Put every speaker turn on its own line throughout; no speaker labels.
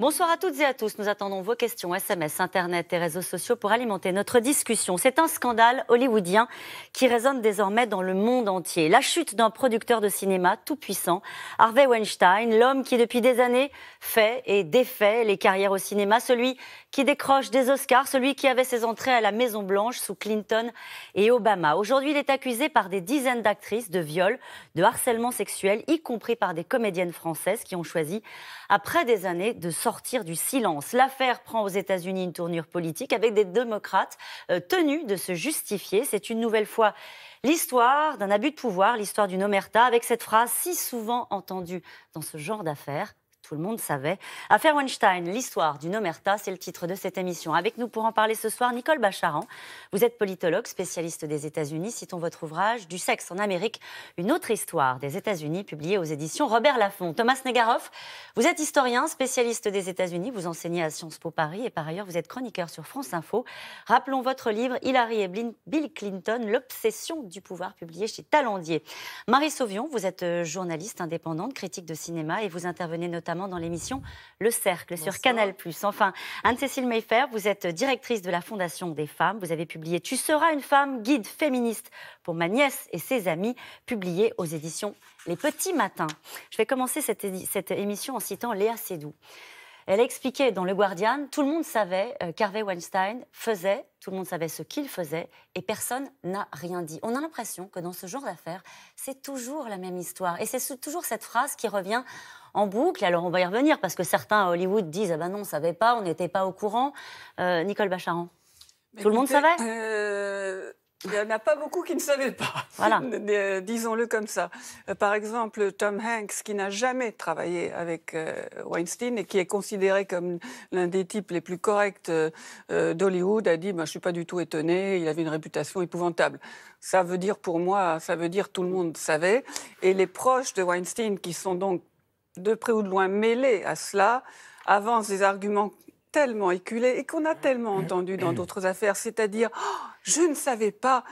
Bonsoir à toutes et à tous. Nous attendons vos questions, SMS, Internet et réseaux sociaux pour alimenter notre discussion. C'est un scandale hollywoodien qui résonne désormais dans le monde entier. La chute d'un producteur de cinéma tout puissant, Harvey Weinstein, l'homme qui depuis des années fait et défait les carrières au cinéma, celui qui décroche des Oscars, celui qui avait ses entrées à la Maison Blanche sous Clinton et Obama. Aujourd'hui, il est accusé par des dizaines d'actrices de viol, de harcèlement sexuel, y compris par des comédiennes françaises qui ont choisi, après des années, de sortir du silence. L'affaire prend aux États-Unis une tournure politique avec des démocrates euh, tenus de se justifier. C'est une nouvelle fois l'histoire d'un abus de pouvoir, l'histoire d'une omerta, avec cette phrase si souvent entendue dans ce genre d'affaires tout le monde savait. Affaire Weinstein, l'histoire du omerta, c'est le titre de cette émission. Avec nous pour en parler ce soir, Nicole Bacharan. Vous êtes politologue, spécialiste des États-Unis. Citons votre ouvrage Du sexe en Amérique, une autre histoire des États-Unis, publié aux éditions Robert Laffont. Thomas Negaroff, vous êtes historien, spécialiste des États-Unis. Vous enseignez à Sciences Po Paris et par ailleurs, vous êtes chroniqueur sur France Info. Rappelons votre livre Hillary et Bill Clinton, l'obsession du pouvoir, publié chez Talendier. Marie Sauvion, vous êtes euh, journaliste indépendante, critique de cinéma et vous intervenez notamment dans l'émission Le Cercle sur Canal+. Enfin, Anne-Cécile Mayfair, vous êtes directrice de la Fondation des femmes. Vous avez publié Tu seras une femme, guide féministe pour ma nièce et ses amis, publié aux éditions Les Petits Matins. Je vais commencer cette, cette émission en citant Léa Seydoux. Elle a expliqué dans Le Guardian, tout le monde savait euh, qu'Harvey Weinstein faisait, tout le monde savait ce qu'il faisait, et personne n'a rien dit. On a l'impression que dans ce genre d'affaires, c'est toujours la même histoire. Et c'est toujours cette phrase qui revient en boucle. Alors on va y revenir, parce que certains à Hollywood disent, ah ben non, on ne savait pas, on n'était pas au courant. Euh, Nicole Bacharan. tout le monde savait
euh, il n'y en a pas beaucoup qui ne savaient pas, euh, disons-le comme ça. Euh, par exemple, Tom Hanks, qui n'a jamais travaillé avec euh, Weinstein et qui est considéré comme l'un des types les plus corrects d'Hollywood, a dit bah, Je ne suis pas du tout étonné, il avait une réputation épouvantable. Ça veut dire pour moi, ça veut dire tout le monde savait. Et les proches de Weinstein, qui sont donc de près ou de loin mêlés à cela, avancent des arguments tellement éculés et qu'on a tellement mmh. entendu dans mmh. d'autres affaires, c'est-à-dire oh, je ne savais pas.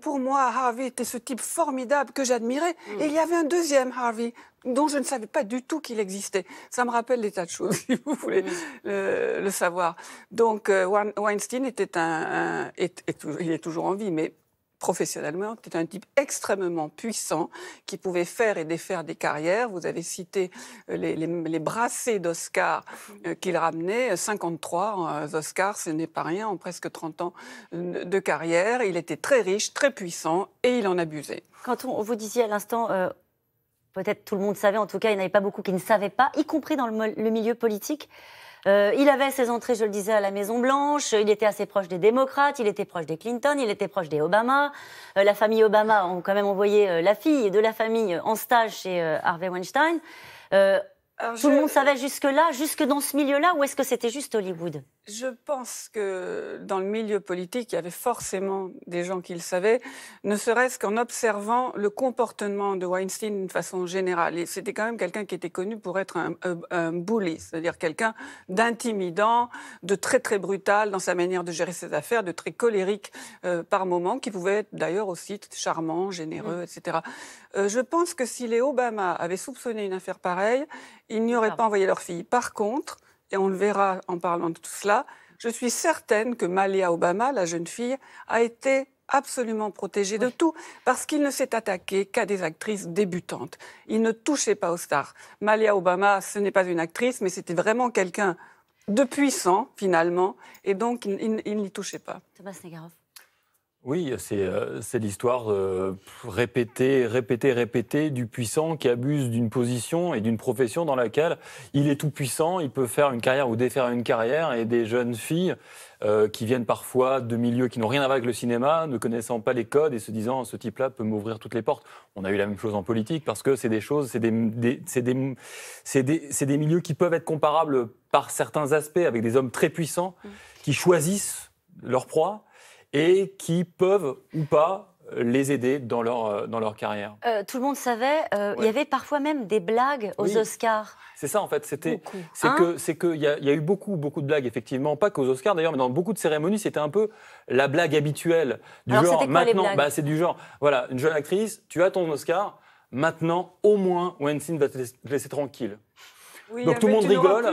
Pour moi, Harvey était ce type formidable que j'admirais. Mm. Et il y avait un deuxième Harvey dont je ne savais pas du tout qu'il existait. Ça me rappelle des tas de choses, si vous voulez mm. le, savoir. Donc, euh, Weinstein était un, il est toujours en vie, mais professionnellement, c'était un type extrêmement puissant qui pouvait faire et défaire des carrières. Vous avez cité euh, les, les, les brassées d'Oscar euh, qu'il ramenait, 53 euh, Oscars, ce n'est pas rien, en presque 30 ans de carrière. Il était très riche, très puissant et il en abusait.
Quand on vous disait à l'instant... peut-être tout le monde savait, en tout cas, il n'y avait pas beaucoup qui ne savaient pas, y compris dans le milieu politique. Euh, il avait ses entrées, je le disais, à la Maison-Blanche. Il était assez proche des démocrates, il était proche des Clinton, il était proche des Obama. Euh, la famille Obama ont quand même envoyé euh, la fille de la famille en stage chez Harvey Weinstein. tout le monde savait jusque-là, jusque dans ce milieu-là, ou est-ce que c'était juste Hollywood
je pense que dans le milieu politique, il y avait forcément des gens qui le savaient, ne serait-ce qu'en observant le comportement de Weinstein de façon générale. c'était quand même quelqu'un qui était connu pour être euh, un, bully, c'est-à-dire quelqu'un d'intimidant, de très très brutal dans sa manière de gérer ses affaires, de très colérique euh, par moments, qui pouvait être d'ailleurs aussi charmant, généreux, mm. etc. Euh, je pense que si les Obama avaient soupçonné une affaire pareille, ils n'y auraient ah. pas envoyé leur fille. Par contre, et on le verra en parlant de tout cela, je suis certaine que Malia Obama, la jeune fille, a été absolument protégée de tout, parce qu'il ne s'est attaqué qu'à des actrices débutantes. Il ne touchait pas aux stars. Malia Obama, ce n'est pas une actrice, mais c'était vraiment quelqu'un de puissant, finalement, et donc il, il n'y touchait pas. Thomas Negaroff.
Oui, c'est euh, l'histoire euh, répétée, répétée, répétée du puissant qui abuse d'une position et d'une profession dans laquelle il est tout puissant, il peut faire une carrière ou défaire une carrière, et des jeunes filles euh, qui viennent parfois de milieux qui n'ont rien à voir avec le cinéma, ne connaissant pas les codes et se disant ce type-là peut m'ouvrir toutes les portes. On a eu la même chose en politique parce que c'est des choses, c'est des, des, milieux qui peuvent être comparables par certains aspects avec des hommes très puissants mmh. qui choisissent leur proie et qui peuvent ou pas les aider dans leur, euh, dans leur carrière. Euh,
tout le monde savait, euh, il y avait parfois même des blagues aux Oscars.
C'est ça en fait, c'était c'est hein qu'il que il y, y, a eu beaucoup beaucoup de blagues effectivement, pas qu'aux Oscars d'ailleurs, mais dans beaucoup de cérémonies, c'était un peu la blague habituelle du genre maintenant bah, c'est du genre voilà, une jeune actrice, tu as ton Oscar, maintenant au moins Weinstein va te laisser tranquille
donc tout le monde rigole.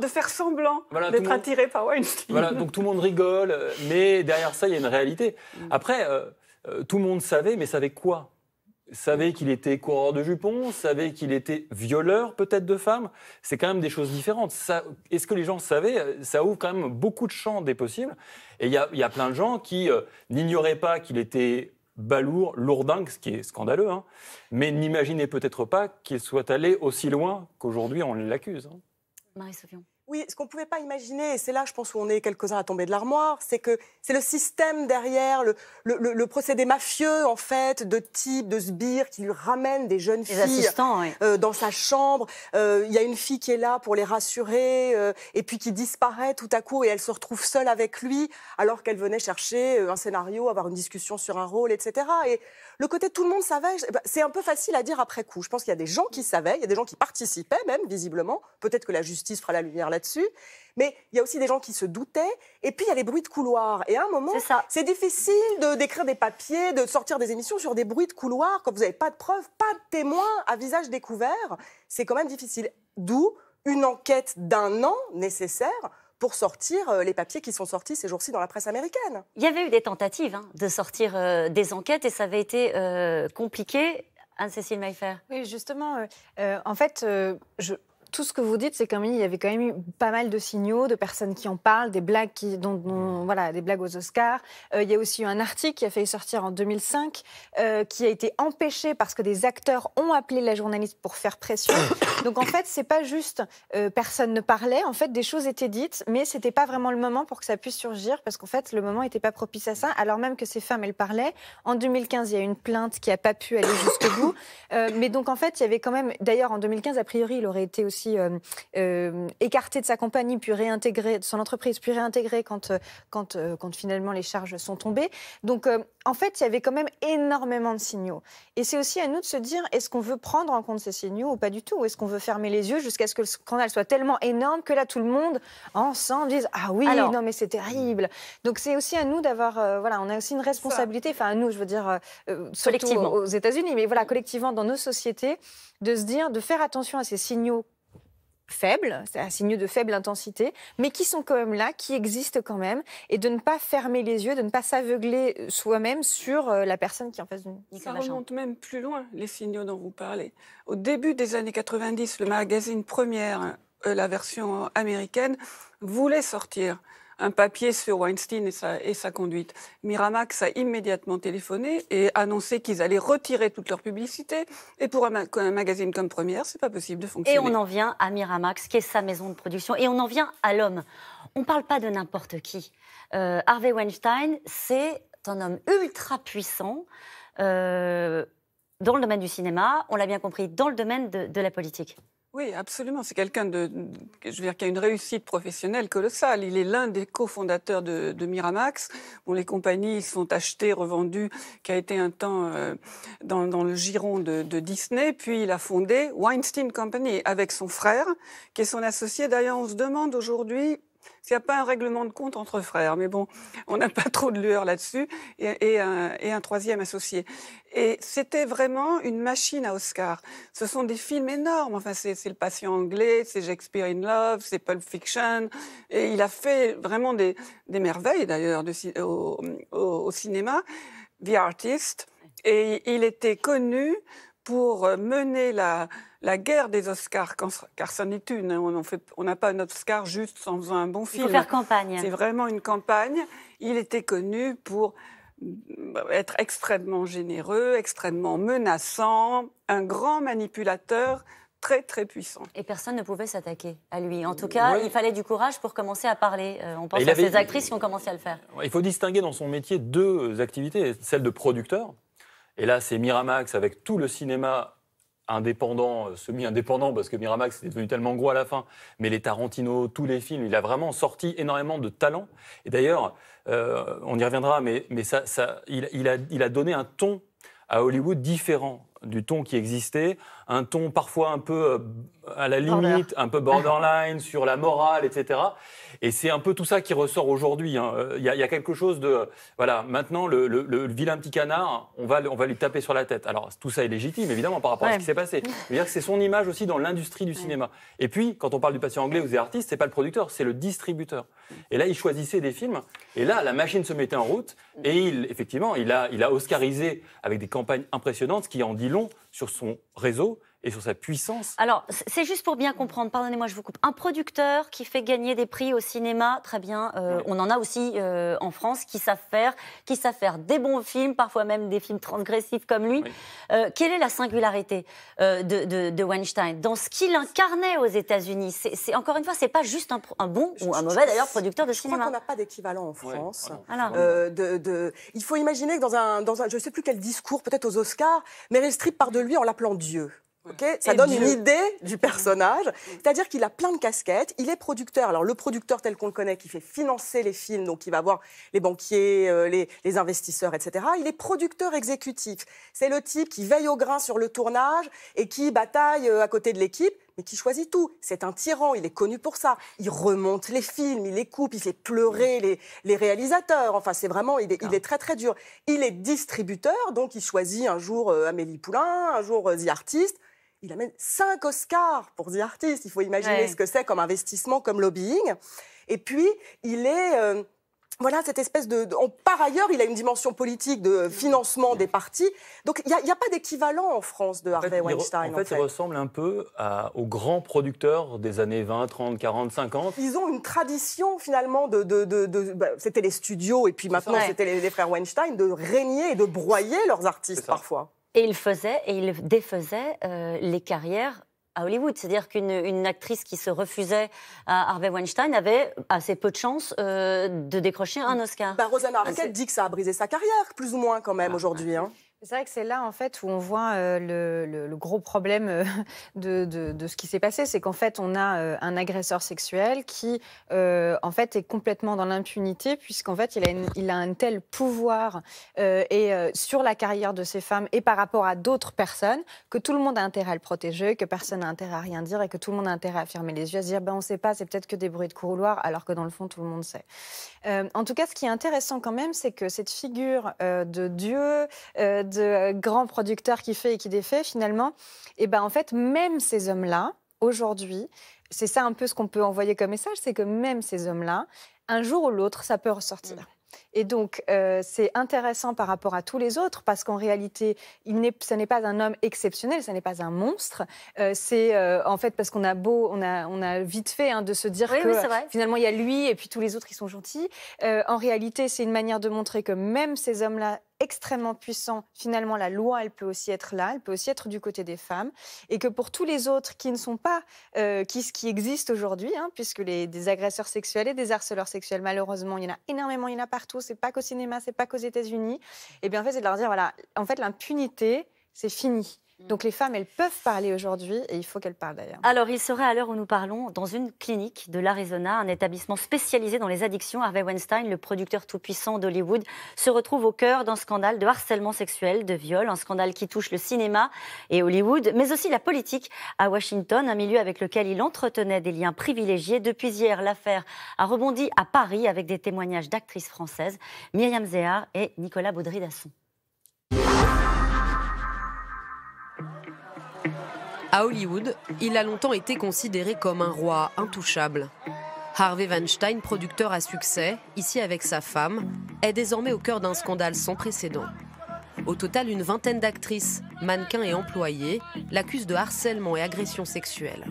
De, faire semblant
d'être attiré par Voilà, donc tout le monde rigole, mais derrière ça, il y a une réalité. Mm. Après, euh, euh, tout le monde savait, mais savait quoi savait qu'il était coureur de jupons, savait qu'il était violeur peut-être de femmes. C'est quand même des choses différentes. Est-ce que les gens savaient Ça ouvre quand même beaucoup de champs des possibles. Et il y, a, plein de gens qui euh, n'ignoraient pas qu'il était balourd, lourdingue, ce qui est scandaleux, hein. mais n'imaginez peut-être pas qu'il soit allé aussi loin qu'aujourd'hui on l'accuse. Hein.
Marie Sauvion.
Oui, ce qu'on ne pouvait pas imaginer, et c'est là, je pense, où on est quelques-uns à tomber de l'armoire, c'est que c'est le système derrière, le, procédé mafieux, en fait, de type, de sbire, qui lui ramène des jeunes filles euh, dans sa chambre. Euh, il y a une fille qui est là pour les rassurer, euh, et puis qui disparaît tout à coup, et elle se retrouve seule avec lui, alors qu'elle venait chercher un scénario, avoir une discussion sur un rôle, etc. Et le côté tout le monde savait, bah, c'est un peu facile à dire après coup. Je pense qu'il y a des gens qui savaient, il y a des gens qui participaient même, visiblement. Peut-être que la justice fera la lumière là dessus Mais il y a aussi des gens qui se doutaient. Et puis, il y a les bruits de couloir. Et à un moment, c'est difficile de d'écrire des papiers, de sortir des émissions sur des bruits de couloir quand vous n'avez pas de preuves, pas de témoins à visage découvert. C'est quand même difficile. D'où une enquête d'un an nécessaire pour sortir euh, les papiers qui sont sortis ces jours-ci dans la presse américaine.
Il y avait eu des tentatives hein, de sortir euh, des enquêtes et ça avait été euh, compliqué. Anne-Cécile Maillefer.
Oui, justement, en fait, je, tout ce que vous dites, c'est qu'il y avait quand même eu pas mal de signaux, de personnes qui en parlent, des blagues, qui, dont, mm. voilà, des blagues aux Oscars. Euh, il y a aussi eu un article qui a failli sortir en 2005, euh, qui a été empêché parce que des acteurs ont appelé la journaliste pour faire pression. Donc en fait, c'est pas juste euh, personne ne parlait. En fait, des choses étaient dites, mais c'était pas vraiment le moment pour que ça puisse surgir, parce qu'en fait, le moment n'était pas propice à ça, alors même que ces femmes, elles parlaient. En 2015, il y a eu une plainte qui n'a pas pu aller jusqu'au bout. mais donc en fait, il y avait quand même. D'ailleurs, en 2015, a priori, il aurait été aussi aussi euh, euh, écarté de sa compagnie, puis réintégré de son entreprise, puis réintégré quand, euh, quand, quand finalement les charges sont tombées. Donc, en fait, il y avait quand même énormément de signaux. Et c'est aussi à nous de se dire, est-ce qu'on veut prendre en compte ces signaux ou pas du tout Est-ce qu'on veut fermer les yeux jusqu'à ce que le scandale soit tellement énorme que là, tout le monde, ensemble, dise, ah oui, non, mais c'est terrible. Donc c'est aussi à nous d'avoir, voilà, on a aussi une responsabilité, enfin à nous, je veux dire, euh, collectivement aux États-Unis, mais voilà, mm. collectivement dans nos sociétés, de se dire, de faire attention à ces signaux faibles, cest un signaux de faible intensité, mais qui sont quand même là, qui existent quand même, et de ne pas fermer les yeux, de ne pas s'aveugler euh, soi-même sur euh, la personne qui est en face de nous. Ça remonte
même plus loin, les signaux dont vous parlez. Au début des années 90, le magazine Première, euh, la version américaine, voulait sortir un papier sur Weinstein et sa, conduite. Miramax a immédiatement téléphoné et annoncé qu'ils allaient retirer toute leur publicité. Et pour un, magazine comme Première, c'est pas possible de fonctionner. Et on en
vient à Miramax, qui est sa maison de production. Et on en vient à l'homme. On ne parle pas de n'importe qui. Euh, Harvey Weinstein, c'est un homme ultra puissant. Euh, dans le domaine du cinéma, on l'a bien compris, dans le domaine de la politique.
Oui, absolument. C'est quelqu'un de, je qui a une réussite professionnelle colossale. Il est l'un des cofondateurs de, Miramax. Bon, les compagnies sont achetées, revendues, qui a été un temps euh, dans, le giron de, de, Disney. Puis il a fondé Weinstein Company avec son frère, qui est son associé. D'ailleurs, on se demande aujourd'hui s'il n'y a pas un règlement de compte entre frères, mais bon, on n'a pas trop de lueur là-dessus, et, un, troisième associé. Et c'était vraiment une machine à Oscar. Ce sont des films énormes. Enfin, c'est Le Patient Anglais, c'est Shakespeare in Love, c'est Pulp Fiction. Et il a fait vraiment des, merveilles, d'ailleurs, au, au cinéma. The Artist. Et il était connu pour euh, mener la, guerre des Oscars, car c'en n'est une. Hein, on n'a pas un Oscar juste en faisant un bon film. Il faut faire campagne. C'est vraiment une campagne. Il était connu pour euh, être extrêmement généreux, extrêmement menaçant, un grand manipulateur très très puissant. Et personne ne pouvait s'attaquer à lui. En tout cas, il fallait
du courage pour commencer à parler. Euh, on pense à ces actrices qui ont commencé à le faire.
Il faut distinguer dans son métier deux activités, celle de producteur, et là, c'est Miramax avec tout le cinéma indépendant, euh, semi-indépendant, parce que Miramax est devenu tellement gros à la fin, mais les Tarantino, tous les films, il a vraiment sorti énormément de talent. Et d'ailleurs, euh, on y reviendra, mais, il a donné un ton à Hollywood différent du ton qui existait, un ton parfois un peu euh, à la limite, un peu borderline, sur la morale, etc. Et c'est un peu tout ça qui ressort aujourd'hui. Hein. Il y, a quelque chose de... Voilà, maintenant, le, vilain petit canard, on va, on va lui taper sur la tête. Alors, tout ça est légitime, évidemment, par rapport à ce qui s'est passé. dire que c'est son image aussi dans l'industrie du cinéma. Et puis, quand on parle du patient anglais ou des artistes, c'est pas le producteur, c'est le distributeur. Et là, il choisissait des films. Et là, la machine se mettait en route. Et il, effectivement, il a, il a oscarisé avec des campagnes impressionnantes, ce qui en dit long sur son réseau et sur sa puissance.
Alors, c'est juste pour bien comprendre, pardonnez-moi, je vous coupe. Un producteur qui fait gagner des prix au cinéma, très bien, euh, on en a aussi euh, en France qui savent faire, qui savent faire des bons films, parfois même des films transgressifs comme lui. Euh, quelle est la singularité de, Weinstein dans ce qu'il incarnait aux États-Unis c'est, Encore une fois, c'est pas juste un, bon ou un mauvais d'ailleurs producteur de cinéma. Je crois qu'on n'a pas d'équivalent en France. Ah
de, il faut imaginer que dans un, dans ne je sais plus quel discours, peut-être aux Oscars, Meryl Streep part de lui en l'appelant Dieu ça donne une idée du personnage. C'est-à-dire qu'il a plein de casquettes. Il est producteur. Alors, le producteur tel qu'on le connaît, qui fait financer les films, donc il va voir les banquiers, euh, les, les, investisseurs, etc. Il est producteur exécutif. C'est le type qui veille au grain sur le tournage et qui bataille euh, à côté de l'équipe. Mais qui choisit tout. C'est un tyran, il est connu pour ça. Il remonte les films, il les coupe, il fait pleurer les, les réalisateurs. Enfin, c'est vraiment, il est, il est, très très dur. Il est distributeur, donc il choisit un jour euh, Amélie Poulain, un jour The Artist il amène cinq Oscars pour The artistes. Il faut imaginer ce que c'est comme investissement, comme lobbying. Et puis, il est... Euh, voilà cette espèce de, par ailleurs, il a une dimension politique de financement des partis. Donc il n'y a, pas d'équivalent en France de Harvey Weinstein. En fait, il
ressemble un peu aux grands producteurs des années 20, 30, 40, 50. Ils ont
une tradition finalement de, de, bah, c'était les studios et puis maintenant c'était les, frères Weinstein de régner et de broyer leurs artistes parfois.
Et il faisait et il défaisait euh, les carrières à Hollywood. C'est-à-dire qu'une actrice qui se refusait à Harvey Weinstein avait assez peu de chances euh, de décrocher un bah, Oscar. Rosanna ah, Arquette dit que ça a brisé sa carrière, plus ou moins quand même, ah, aujourd'hui. Bah, hein.
C'est vrai que c'est là en fait où on voit euh, le, gros problème euh, de, ce qui s'est passé, c'est qu'en fait on a euh, un agresseur sexuel qui en fait est complètement dans l'impunité puisqu'en fait il a, il a, un tel pouvoir et sur la carrière de ces femmes et par rapport à d'autres personnes que tout le monde a intérêt à le protéger, que personne n'a intérêt à rien dire et que tout le monde a intérêt à fermer les yeux, à se dire ben on sait pas, c'est peut-être que des bruits de couloir alors que dans le fond tout le monde sait. en tout cas, ce qui est intéressant quand même, c'est que cette figure de Dieu de euh, grands producteurs qui fait et qui défait finalement, et ben en fait même ces hommes-là aujourd'hui, c'est ça un peu ce qu'on peut envoyer comme message, c'est que même ces hommes-là, un jour ou l'autre, ça peut ressortir. Mm. Et donc, euh, c'est intéressant par rapport à tous les autres parce qu'en réalité, il ce n'est pas un homme exceptionnel, ce n'est pas un monstre. Euh, c'est en fait parce qu'on a beau, on a, on a vite fait hein, de se dire que finalement il y a lui et puis tous les autres ils sont gentils. en réalité, c'est une manière de montrer que même ces hommes-là extrêmement puissant, finalement, la loi, elle peut aussi être là, elle peut aussi être du côté des femmes, et que pour tous les autres qui ne sont pas euh, qui, qui existe aujourd'hui, hein, puisque les des agresseurs sexuels et des harceleurs sexuels, malheureusement, il y en a énormément, il y en a partout, c'est pas qu'au cinéma, c'est pas qu'aux États-Unis, et bien en fait, c'est de leur dire, voilà, en fait, l'impunité, c'est fini. Mm. Donc les femmes, elles peuvent parler aujourd'hui et il faut qu'elles parlent d'ailleurs.
Alors il serait à l'heure où nous parlons dans une clinique de l'Arizona, un établissement spécialisé dans les addictions. Harvey Weinstein, le producteur tout-puissant d'Hollywood, se retrouve au cœur d'un scandale de harcèlement sexuel, de viol, un scandale qui touche le cinéma et Hollywood, mais aussi la politique à Washington, un milieu avec lequel il entretenait des liens privilégiés. Depuis hier, l'affaire a rebondi à Paris avec des témoignages d'actrices françaises,
Myriam Zéhar et Nicolas Baudry-Dasson. À Hollywood, il a longtemps été considéré comme un roi intouchable. Harvey Weinstein, producteur à succès, ici avec sa femme, est désormais au cœur d'un scandale sans précédent. Au total, une vingtaine d'actrices, mannequins et employés l'accusent de harcèlement et agression sexuelle.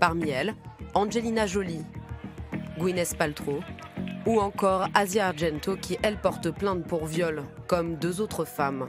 Parmi elles, Angelina Jolie, Gwyneth Paltrow ou encore Asia Argento qui, elle, porte plainte pour viol, comme deux autres femmes.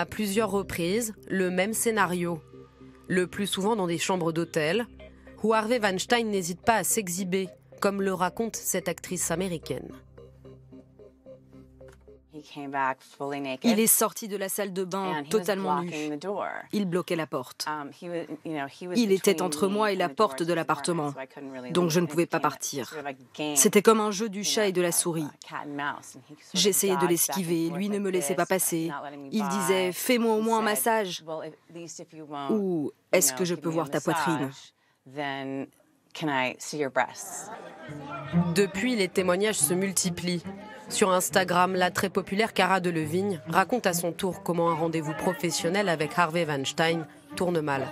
à plusieurs reprises le même scénario, le plus souvent dans des chambres d'hôtel, où Harvey Weinstein n'hésite pas à s'exhiber, comme le raconte cette actrice américaine. Il est sorti de la salle de bain totalement nu. Il bloquait la porte. Um, Il était entre moi et la porte de l'appartement, donc je ne pouvais pas partir. C'était comme un jeu du chat et de la uh, souris.
J'essayais de l'esquiver, lui ne me laissait pas passer. Il disait Fais-moi au moins un massage. Ou Est-ce que je peux voir ta poitrine Can I see your
Depuis, les témoignages se multiplient. Sur Instagram, la très populaire Cara Delevingne raconte à son tour comment un rendez-vous professionnel avec Harvey Weinstein tourne mal.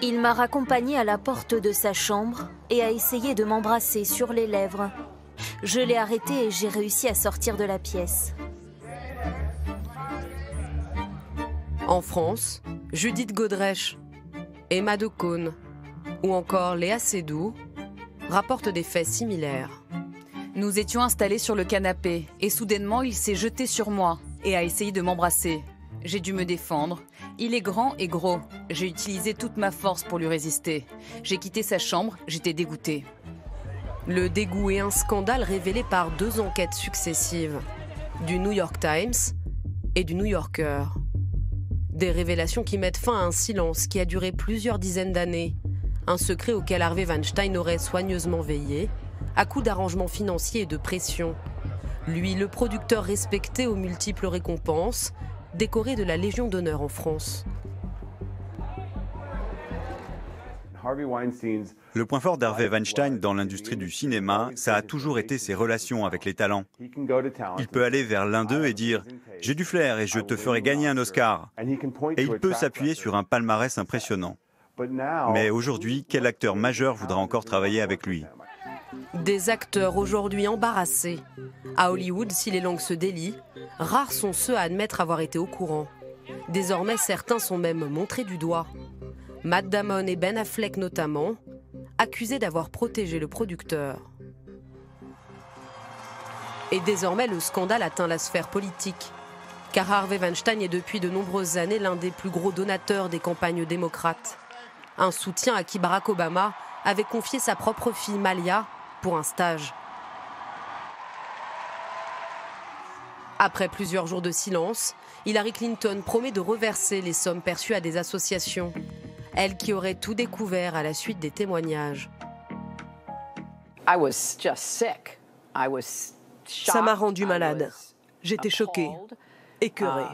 Il m'a raccompagnée à la
porte de sa chambre et a essayé de m'embrasser sur les lèvres. Je l'ai arrêté
et j'ai réussi à sortir de la pièce. En France, Judith Godrèche, Emma de ou encore Léa Seydoux rapportent des faits similaires. Nous étions installés sur le canapé et soudainement il s'est jeté sur moi et a essayé de m'embrasser. J'ai dû me défendre. Il est grand et gros. J'ai utilisé toute ma force pour lui résister. J'ai quitté sa chambre, j'étais dégoûtée. Le dégoût est un scandale révélé par deux enquêtes successives, du New York Times et du New Yorker. Des révélations qui mettent fin à un silence qui a duré plusieurs dizaines d'années. Un secret auquel Harvey Weinstein aurait soigneusement veillé, à coup d'arrangements financiers et de pression. Lui, le producteur respecté aux multiples récompenses, décoré de la Légion d'honneur en France.
Le point fort d'Harvey Weinstein dans l'industrie du cinéma, ça a toujours été ses relations avec les talents.
Il
peut aller vers l'un d'eux et dire ⁇ J'ai du flair et je te ferai gagner un Oscar ⁇ Et il peut s'appuyer sur un palmarès impressionnant. Mais aujourd'hui, quel acteur majeur voudra encore travailler avec lui
Des acteurs aujourd'hui embarrassés. À Hollywood, si les langues se délient, rares sont ceux à admettre avoir été au courant. Désormais, certains sont même montrés du doigt. Matt Damon et Ben Affleck notamment, accusés d'avoir protégé le producteur. Et désormais, le scandale atteint la sphère politique, car Harvey Weinstein est depuis de nombreuses années l'un des plus gros donateurs des campagnes démocrates, un soutien à qui Barack Obama avait confié sa propre fille Malia pour un stage. Après plusieurs jours de silence, Hillary Clinton promet de reverser les sommes perçues à des associations elle qui aurait tout découvert à la suite des témoignages. Ça m'a rendu malade. J'étais choquée, écœurée.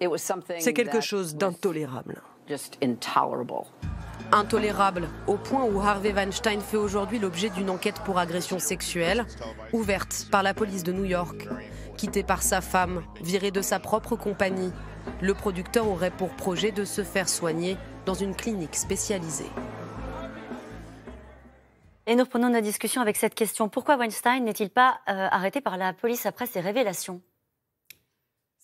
Um, C'est quelque chose d'intolérable. Intolérable au point où Harvey Weinstein fait aujourd'hui l'objet d'une enquête pour agression sexuelle ouverte par la police de New York. quittée par sa femme, virée de sa propre compagnie, le producteur aurait pour projet de se faire soigner dans une clinique spécialisée.
Et nous reprenons notre discussion avec cette question. Pourquoi Weinstein n'est-il pas euh, arrêté par la police après ses révélations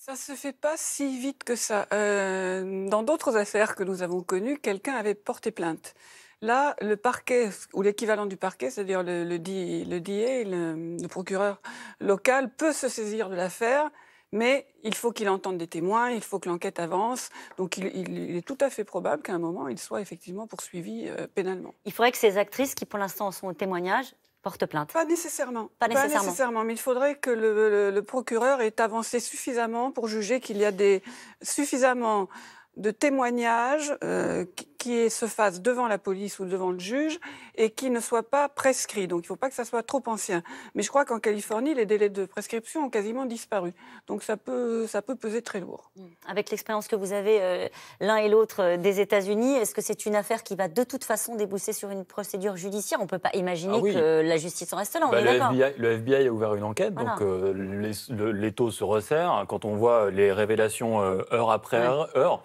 ça se fait pas si vite que ça. Euh, dans d'autres affaires que nous avons connues, quelqu'un avait porté plainte. Là, le parquet, ou l'équivalent du parquet, c'est-à-dire le, le, le, le, procureur local, peut se saisir de l'affaire mais il faut qu'il entende des témoins, il faut que l'enquête avance. Donc il, est tout à fait probable qu'à un moment, il soit effectivement poursuivi euh, pénalement. Il faudrait que ces actrices, qui pour l'instant sont au témoignage, portent plainte Pas nécessairement. Pas nécessairement. Mais il faudrait que le, procureur ait avancé suffisamment pour juger qu'il y a des, suffisamment de témoignages euh, qui se fasse devant la police ou devant le juge et qui ne soit pas prescrit. Donc il ne faut pas que ça soit trop ancien. Mais je crois qu'en Californie, les délais de prescription ont quasiment disparu. Donc ça peut, ça peut peser très lourd. Mmh. Avec l'expérience
que vous avez euh, l'un et l'autre euh, des États-Unis, est-ce que c'est une affaire qui va de toute façon débousser sur une procédure judiciaire On ne peut pas imaginer ah que la justice en reste là. On bah, est le, FBI,
le, FBI, a ouvert une enquête, donc euh, les, les, taux se resserrent. Quand on voit les révélations heure après heure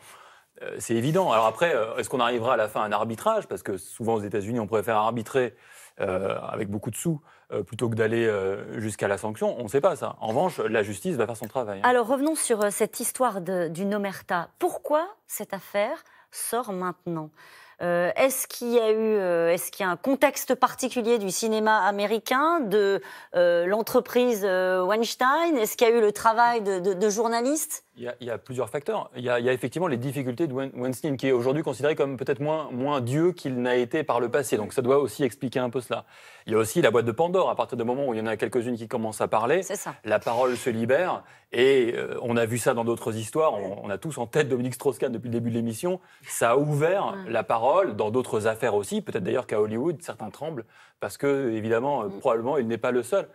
euh, c'est évident. Alors après, euh, est-ce qu'on arrivera à la fin à un arbitrage Parce que souvent aux États-Unis, on préfère arbitrer euh, avec beaucoup de sous plutôt que d'aller jusqu'à la sanction. On ne sait pas ça. En revanche, la justice va faire son travail. Hein.
Alors revenons sur cette histoire du Nomerta. Pourquoi cette affaire sort maintenant est-ce qu'il y a eu, est-ce y a un contexte particulier du cinéma américain, de l'entreprise Weinstein Est-ce qu'il y a eu le travail de journalistes
il y, a, plusieurs facteurs. Il y a, effectivement les difficultés de Weinstein, qui est aujourd'hui considéré comme peut-être moins, moins Dieu qu'il n'a été par le passé. Donc ça doit aussi expliquer un peu cela. Il y a aussi la boîte de Pandore. À partir du moment où il y en a quelques-unes qui commencent à parler, la parole se libère. Et euh, on a vu ça dans d'autres histoires. On, a tous en tête Dominique Strauss-Kahn depuis le début de l'émission. Ça a ouvert la parole dans d'autres affaires aussi. Peut-être d'ailleurs qu'à Hollywood, certains tremblent parce que, évidemment, mm. probablement, il n'est pas le seul.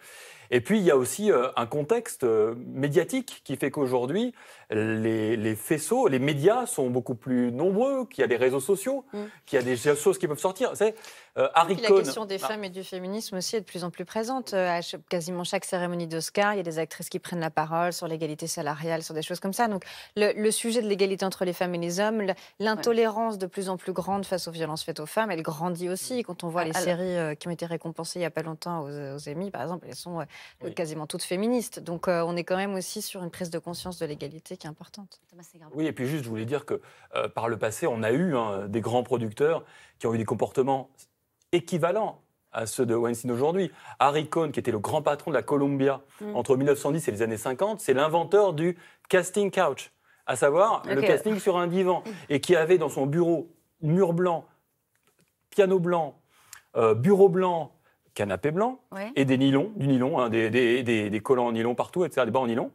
Et puis, il y a aussi euh, un contexte euh, médiatique qui fait qu'aujourd'hui, les, faisceaux, les médias sont beaucoup plus nombreux, qu'il y a des réseaux sociaux, mm. qu'il y a des choses qui peuvent sortir. C'est euh, La question des ah. femmes
et du féminisme aussi est de plus en plus présente. Euh, à quasiment chaque cérémonie d'Oscar, il y a des actrices qui prennent la parole sur l'égalité salariale, sur des choses comme ça. Donc le, sujet de l'égalité entre les femmes et les hommes, l'intolérance de plus en plus grande face aux violences faites aux femmes, elle grandit aussi. Quand on voit ah, les séries euh, qui ont été récompensées il n'y a pas longtemps aux, aux par exemple, elles sont quasiment toutes féministes. Donc on est quand même aussi sur une prise de conscience de l'égalité qui importante.
Oui, et puis juste, je voulais dire que euh, par le passé, on a eu hein, des grands producteurs qui ont eu des comportements équivalents à ceux de Weinstein aujourd'hui. Harry Cohn, qui était le grand patron de la Columbia mm. entre 1910 et les années 50, c'est l'inventeur du casting couch, à savoir le casting sur un divan, et qui avait dans son bureau mur blanc, piano blanc, euh, bureau blanc, canapé blanc, et des nylons, du nylon, hein, des, collants en nylon partout, etc., des bas en nylon.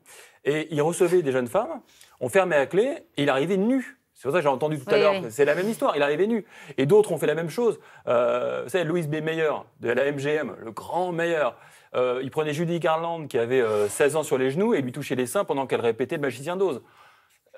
Et il recevait des jeunes femmes, on fermait à clé, et il arrivait nu. C'est pour ça que j'ai entendu tout à l'heure, c'est la même histoire, il arrivait nu. Et d'autres ont fait la même chose. Euh, vous savez, Louise B. Meyer, de la MGM, le grand Meyer, euh, il prenait Judy Garland, qui avait 16 euh, ans sur les genoux, et lui touchait les seins pendant qu'elle répétait le magicien d'Oz.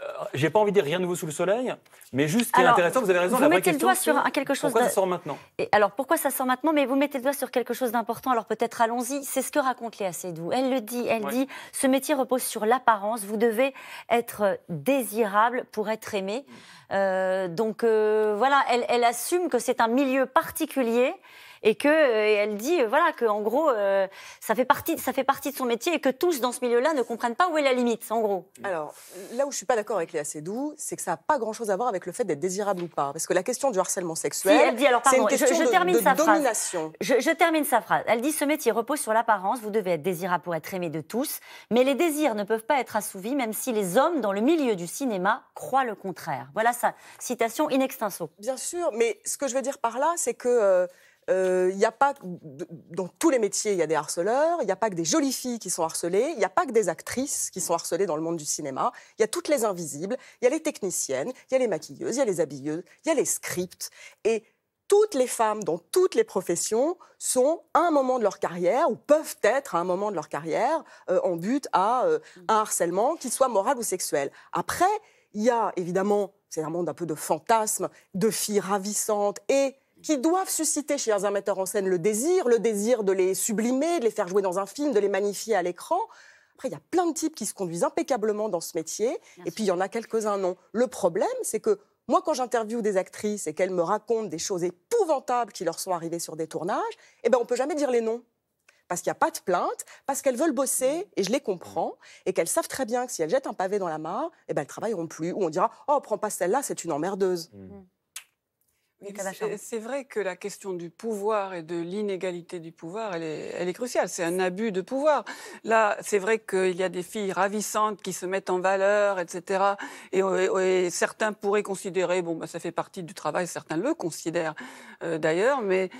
Euh, j'ai pas envie de dire rien de nouveau sous le soleil, mais juste qui est intéressant, vous avez raison. Vous la mettez le doigt sur quelque chose. Pourquoi ça sort maintenant
Et Alors pourquoi ça sort maintenant Mais vous mettez le doigt sur quelque chose d'important. Alors peut-être allons-y. C'est ce que raconte Léa Seydoux. Elle le dit. Elle dit ce métier repose sur l'apparence. Vous devez être désirable pour être aimé. Euh, donc euh, voilà, elle assume que c'est un milieu particulier et que euh, elle dit euh, voilà que en gros euh, ça fait partie ça fait partie de son métier et que tous dans ce milieu-là ne comprennent pas où est la limite en gros. Alors là où je suis pas d'accord avec Léa Seydoux,
c'est que ça n'a pas grand-chose à voir avec le fait d'être désirable ou pas parce que la question du harcèlement sexuel c'est une question je, termine sa domination.
Je, termine sa phrase. Elle dit ce métier repose sur l'apparence, vous devez être désirable pour être aimé de tous, mais les désirs ne peuvent pas être assouvis même si les hommes dans le milieu du cinéma croient le contraire. Voilà sa citation in extenso.
Bien sûr, mais ce que je veux dire par là, c'est que il euh, n'y a pas dans tous les métiers il y a des harceleurs, il n'y a pas que des jolies filles qui sont harcelées, il n'y a pas que des actrices qui sont harcelées dans le monde du cinéma, il y a toutes les invisibles, il y a les techniciennes, il y a les maquilleuses, il y a les habilleuses, il y a les scripts et toutes les femmes dans toutes les professions sont à un moment de leur carrière ou peuvent être à un moment de leur carrière euh, en but à euh, un harcèlement, qu'il soit moral ou sexuel. Après, il y a évidemment, c'est un monde un peu de fantasmes, de filles ravissantes et qui doivent susciter chez un metteur en scène le désir, le désir de les sublimer, de les faire jouer dans un film, de les magnifier à l'écran. Après, il y a plein de types qui se conduisent impeccablement dans ce métier, et puis il y en a quelques-uns non. Le problème, c'est que moi, quand j'interviewe des actrices et qu'elles me racontent des choses épouvantables qui leur sont arrivées sur des tournages, eh ben, on peut jamais dire les noms parce qu'il n'y a pas de plainte, parce qu'elles veulent bosser, et je les comprends, et qu'elles savent très bien que si elles jettent un pavé dans la mare, eh ben, elles travailleront plus, ou on dira, oh, prends pas celle-là, c'est une emmerdeuse. Mmh.
C'est vrai que la question du pouvoir et de l'inégalité du pouvoir, elle est, elle est cruciale. C'est un abus de pouvoir. Là, c'est vrai qu'il y a des filles ravissantes qui se mettent en valeur, etc. Et, certains pourraient considérer, bon, bah, ça fait partie du travail, certains le considèrent euh, d'ailleurs, mais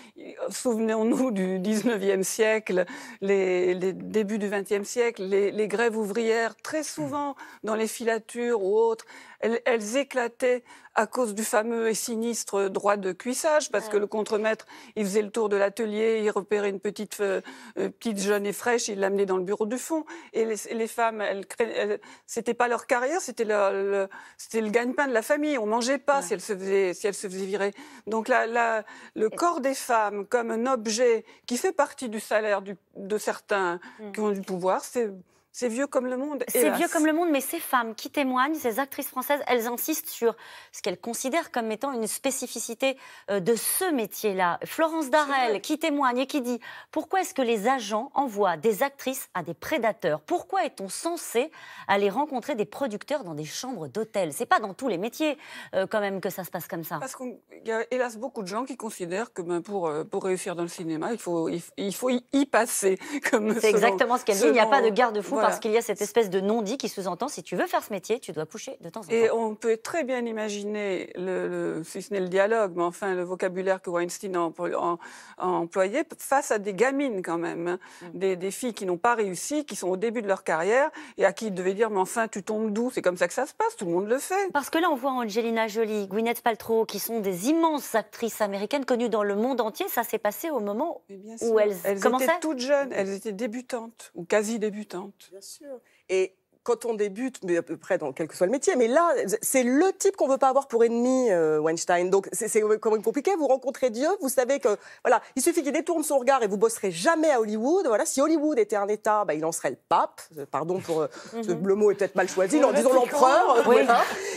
souvenons-nous du 19e siècle, les, les débuts du 20e siècle, les, les grèves ouvrières, très mmh. souvent dans les filatures ou autres, elles, éclataient à cause du fameux et sinistre droit de cuissage, parce que le contremaître, il faisait le tour de l'atelier, il repérait une petite, euh, euh, petite jeune et fraîche, il l'amenait dans le bureau du fond. Et les, femmes, elles, n'était c'était pas leur carrière, c'était le, c'était gagne-pain de la famille. On mangeait pas si, elles se faisaient, virer. Donc le corps des femmes comme un objet qui fait partie du salaire de certains mmh. qui ont du pouvoir, c'est c'est vieux comme le monde. C'est vieux comme
le monde, mais ces femmes qui témoignent, ces actrices françaises, elles insistent sur ce qu'elles considèrent comme étant une spécificité euh, de ce métier-là. Florence Darrel qui témoigne et qui dit Pourquoi est-ce que les agents envoient des actrices à des prédateurs Pourquoi est-on censé aller rencontrer des producteurs dans des chambres d'hôtel C'est pas dans tous les métiers, euh, quand même, que ça se passe comme ça. Parce
qu'il y a hélas beaucoup de gens qui considèrent que ben, pour, euh, pour réussir dans le cinéma, il faut, il, faut y passer. C'est exactement ce qu'elle dit il n'y a
pas de garde-fou parce qu'il y a cette espèce de non-dit qui sous-entend si tu veux faire ce métier, tu dois coucher de temps en temps. Et
on peut très bien imaginer, le, si ce n'est le dialogue, mais enfin le vocabulaire que Weinstein a, employé face à des gamines quand même, hein. mm-hmm. des, filles qui n'ont pas réussi, qui sont au début de leur carrière et à qui il devait dire mais enfin tu tombes d'où C'est comme ça que ça se passe, tout le monde le fait. Parce que
là on voit Angelina Jolie, Gwyneth Paltrow, qui sont des immenses actrices américaines connues dans le monde entier. Ça s'est passé au moment où elles, commençaient. Elles étaient toutes
jeunes, elles étaient débutantes ou quasi débutantes bien sûr.
Et quand on débute, mais à peu près dans quel que soit le métier, mais là, c'est le type qu'on veut pas avoir pour ennemi, euh, Weinstein. Donc, c'est quand même compliqué. Vous rencontrez Dieu, vous savez que, voilà, il suffit qu'il détourne son regard et vous bosserez jamais à Hollywood. Voilà, si Hollywood était un État, bah, il en serait le pape. Euh, pardon pour euh, le mot est peut-être mal choisi. Non, disons l'empereur.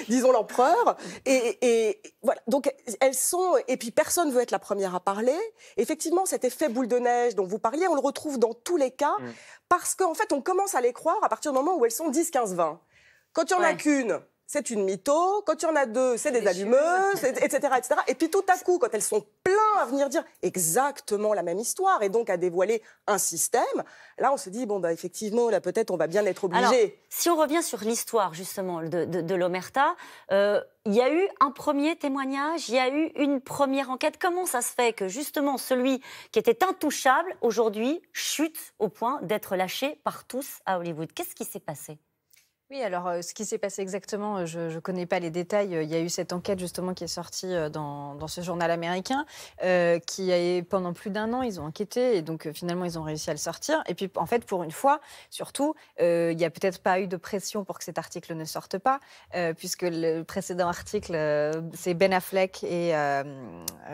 disons l'empereur. Et, voilà. Donc, elles sont, et puis personne veut être la première à parler. Effectivement, cet effet boule de neige dont vous parliez, on le retrouve dans tous les cas. Mm. Parce qu'en fait, on commence à les croire à partir du moment où elles sont 10, 15, 20. Quand il n'y en a qu'une, c'est une mytho. Quand il y en a deux, c'est des allumeuses, etc., etc. Et puis tout à coup, quand elles sont pleines à venir dire exactement la même histoire et donc à dévoiler un système, là on se dit, bon, bah, effectivement, là peut-être on va bien être obligé.
si on revient sur l'histoire justement de, l'Omerta, euh, il y a eu un premier témoignage, il y a eu une première enquête. Comment ça se fait que justement celui qui était intouchable aujourd'hui chute au point d'être lâché par tous à Hollywood Qu'est-ce qui s'est passé
oui, alors euh, ce qui s'est passé exactement, euh, je ne connais pas les détails. Euh, il y a eu cette enquête justement qui est sortie dans, ce journal américain, qui a, pendant plus d'un an, ils ont enquêté et donc finalement ils ont réussi à le sortir. Et puis en fait, pour une fois, surtout, il n'y a peut-être pas eu de pression pour que cet article ne sorte pas, puisque le précédent article, c'est Ben Affleck et,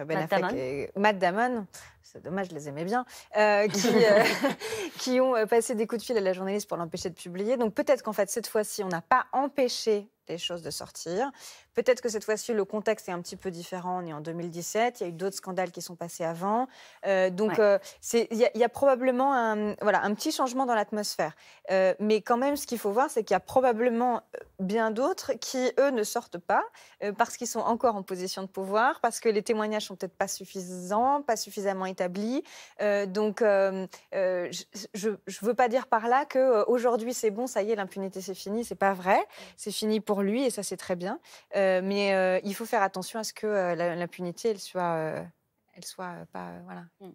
ben et Matt Damon c'est dommage, je les aimais bien, euh, qui, euh, qui, ont euh, passé des coups de fil à la journaliste pour l'empêcher de publier. Donc peut-être qu'en fait, cette fois-ci, on n'a pas empêché les choses de sortir. Peut-être que cette fois-ci, le contexte est un petit peu différent. On est en 2017, il y a eu d'autres scandales qui sont passés avant. Euh, donc, euh, il y, a probablement un, voilà, un petit changement dans l'atmosphère. Euh, mais quand même, ce qu'il faut voir, c'est qu'il y a probablement bien d'autres qui, eux, ne sortent pas parce qu'ils sont encore en position de pouvoir, parce que les témoignages sont peut-être pas suffisants, pas suffisamment établis. donc, je ne veux pas dire par là que aujourd'hui c'est bon, ça y est, l'impunité c'est fini. C'est pas vrai. C'est fini pour lui et ça c'est très bien. Euh, mais euh, il faut faire attention à ce que euh, la l'impunité, elle soit, elle soit pas, voilà. Mm.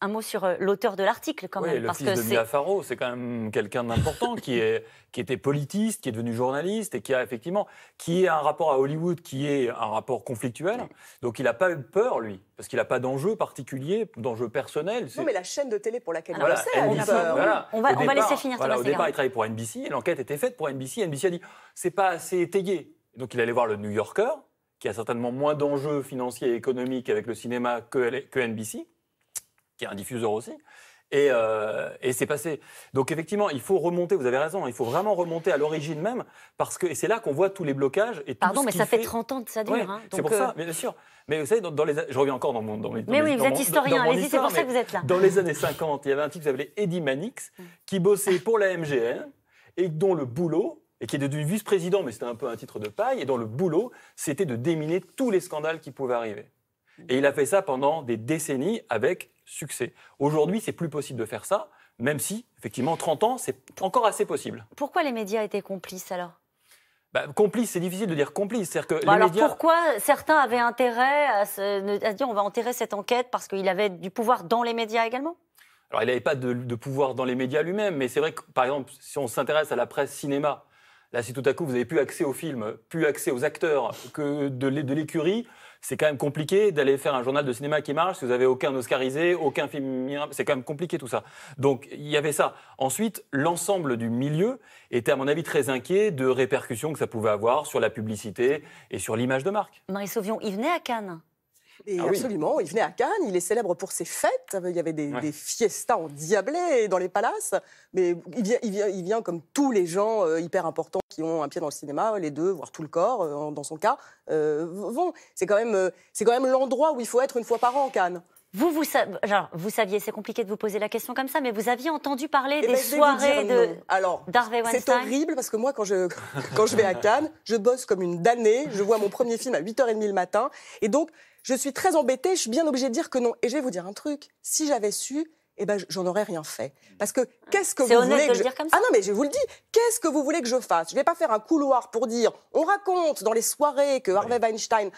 Un mot
sur l'auteur de l'article, quand même. Le fils de Mia
Farrow, c'est quand même quelqu'un d'important qui, est, qui était politiste, qui est devenu journaliste et qui a effectivement qui a un rapport à Hollywood qui est un rapport conflictuel. Donc il n'a pas eu peur, lui, parce qu'il n'a pas d'enjeu particulier, d'enjeu personnel. Non, mais
la chaîne de télé pour laquelle ah, on le on, va, on va laisser finir. Voilà, au départ, il
travaillait pour NBC et l'enquête était faite pour NBC. NBC a dit c'est pas assez étayé donc il allait voir le New Yorker, qui a certainement moins d'enjeux financiers et économiques avec le cinéma que, NBC, qui est un diffuseur aussi. Euh, et, c'est passé. Donc effectivement, il faut remonter, vous avez raison, hein, il faut vraiment remonter à l'origine même, parce que c'est là qu'on voit tous les blocages. Et tout Pardon, mais ça fait
30 ans que ça dure. Hein, c'est pour ça,
euh, bien sûr. Mais vous savez, dans, les, je reviens encore dans mon... Dans mais oui, vous êtes historien, allez c'est pour ça que vous êtes là. Dans les années 50, il y avait un type qui s'appelait Eddie Mannix, mm. qui bossait pour la MGM, et dont le boulot, et qui est devenu vice-président, mais c'était un peu un titre de paille, et dont le boulot, c'était de déminer tous les scandales qui pouvaient arriver. Et il a fait ça pendant des décennies avec succès. Aujourd'hui, c'est plus possible de faire ça, même si, effectivement, 30 ans, c'est encore assez possible.
Pourquoi les médias étaient complices alors
bah, complice, c'est difficile de dire complice. cest que alors pourquoi
certains avaient intérêt à, se, dire on va enterrer cette enquête parce qu'il avait du pouvoir dans les médias également
Alors il n'avait pas de, de, pouvoir dans les médias lui-même, mais c'est vrai que par exemple si on s'intéresse à la presse cinéma, Là, si tout à coup vous avez plus accès au films, plus accès aux acteurs que de l'écurie, c'est quand même compliqué d'aller faire un journal de cinéma qui marche si vous n'avez aucun Oscarisé, aucun film. C'est quand même compliqué tout ça. Donc il y avait ça. Ensuite, l'ensemble du milieu était à mon avis très inquiet de répercussions que ça pouvait avoir sur la publicité et sur l'image de marque. Marie Sauvion,
il venait à Cannes ah absolument, il venait à Cannes, il est célèbre
pour ses fêtes. Euh, il y avait des, fiestas en diablé dans les palaces. Mais il vient, il vient, il vient comme tous les gens euh, hyper importants qui ont un pied dans le cinéma, les deux, voire tout le corps, euh, dans son
cas, vont. C'est quand même, c'est quand même l'endroit où il faut être une fois par an, Cannes. Vous, vous, genre, vous saviez, c'est compliqué de vous poser la question comme ça, mais vous aviez entendu parler eh des ben, soirées de
Alors, Weinstein. C'est horrible parce que moi, quand je, quand je vais à Cannes, je bosse comme une damnée. Je vois mon premier film à 8h30 le matin. Et donc, je suis très embêtée, je suis bien obligée de dire que non. Et je vais vous dire un truc, si j'avais su, eh ben, j'en aurais rien fait. Parce que qu'est-ce que vous voulez que je... Dire Ah non, mais je vous le dis, qu'est-ce que vous voulez que je fasse Je vais pas faire un couloir pour dire, on raconte dans les soirées que Harvey Weinstein...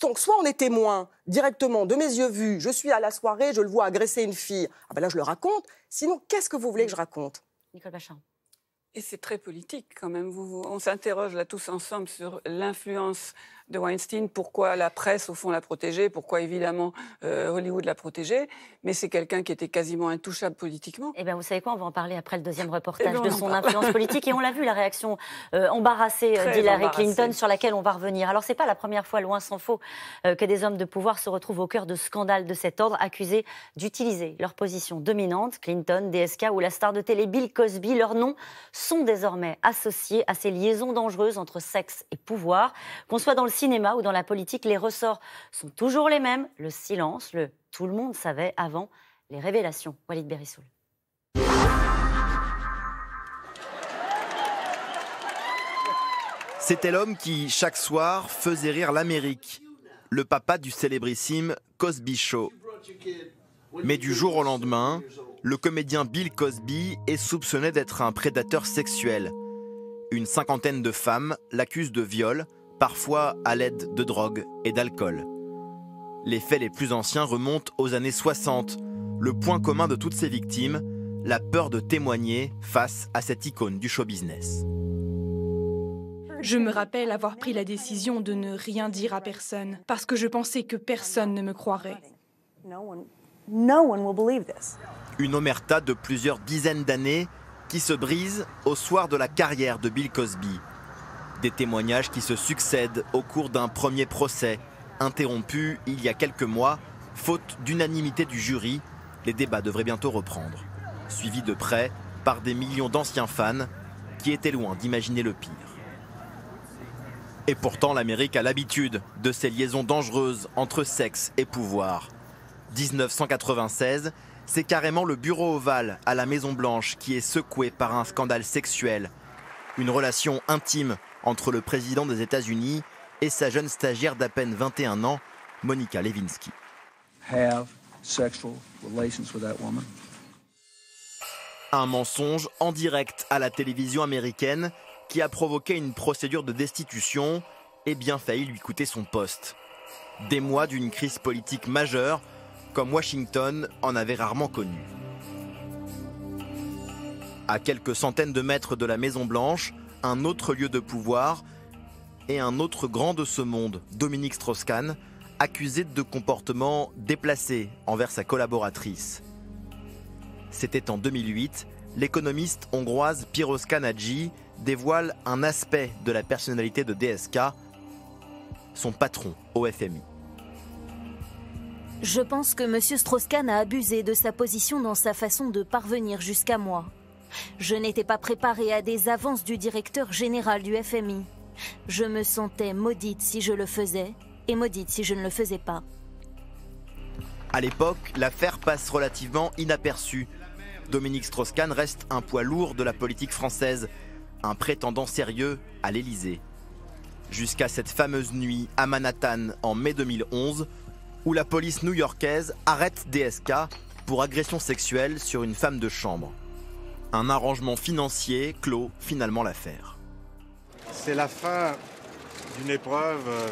Donc, soit on est témoin directement, de mes yeux vus, je suis à la soirée, je le vois agresser une fille. Ah ben là, je le raconte. Sinon, qu'est-ce que vous voulez que je raconte
Nicole Bachin. Et c'est très politique quand même. Vous, on s'interroge là tous ensemble sur l'influence de Weinstein, pourquoi la presse au fond l'a protégé pourquoi évidemment euh, Hollywood l'a protégé mais c'est quelqu'un qui était quasiment intouchable politiquement. Eh bien vous savez quoi, on va en parler après le deuxième eh ben, reportage de
son influence politique et on l'a vu la réaction euh, embarrassée euh, d'Hillary Clinton sur laquelle on va revenir. Alors c'est pas la première fois, loin s'en faut, que des hommes de pouvoir se retrouvent au cœur de scandales de cet ordre accusés d'utiliser leur position dominante, Clinton, DSK ou la star de télé Bill Cosby, leur nom sont désormais associés à ces liaisons dangereuses entre sexe et pouvoir. Qu'on soit dans le cinéma ou dans la politique, les ressorts sont toujours les mêmes. Le silence, le tout le monde savait avant les révélations. Walid Berissoul.
C'était l'homme qui, chaque soir, faisait rire l'Amérique, le papa du célébrissime Cosby Show. Mais du jour au lendemain, le comédien Bill Cosby est soupçonné d'être un prédateur sexuel. Une cinquantaine de femmes l'accusent de viol, parfois à l'aide de drogue et d'alcool. Les faits les plus anciens remontent aux années 60. Le point commun de toutes ces victimes, la peur de témoigner face à cette icône du show business.
Je me rappelle avoir pris la décision de ne rien dire à personne parce que je pensais que personne ne me croirait.
Une omerta de plusieurs dizaines d'années qui se brise au soir de la carrière de Bill Cosby. Des témoignages qui se succèdent au cours d'un premier procès, interrompu il y a quelques mois, faute d'unanimité du jury, les débats devraient bientôt reprendre, suivis de près par des millions d'anciens fans qui étaient loin d'imaginer le pire. Et pourtant, l'Amérique a l'habitude de ces liaisons dangereuses entre sexe et pouvoir. 1996, c'est carrément le bureau ovale à la Maison Blanche qui est secoué par un scandale sexuel. Une relation intime entre le président des États-Unis et sa jeune stagiaire d'à peine 21 ans, Monica Lewinsky. Un mensonge en direct à la télévision américaine qui a provoqué une procédure de destitution et bien failli lui coûter son poste. Des mois d'une crise politique majeure comme Washington en avait rarement connu. À quelques centaines de mètres de la Maison Blanche, un autre lieu de pouvoir et un autre grand de ce monde, Dominique Strauss-Kahn, accusé de comportements déplacés envers sa collaboratrice. C'était en 2008, l'économiste hongroise Piroska Nagy dévoile un aspect de la personnalité de DSK, son patron au FMI.
Je pense que M. Strauss-Kahn a abusé de sa position dans sa façon de parvenir jusqu'à moi. Je n'étais pas préparée à des avances du directeur général du FMI. Je me sentais maudite si je le faisais et maudite si je ne le faisais pas.
À l'époque, l'affaire passe relativement inaperçue. Dominique Strauss-Kahn reste un poids lourd de la politique française, un prétendant sérieux à l'Élysée. Jusqu'à cette fameuse nuit à Manhattan en mai 2011, où la police new-yorkaise arrête DSK pour agression sexuelle sur une femme de chambre. Un arrangement financier clôt finalement l'affaire. C'est la fin d'une épreuve euh,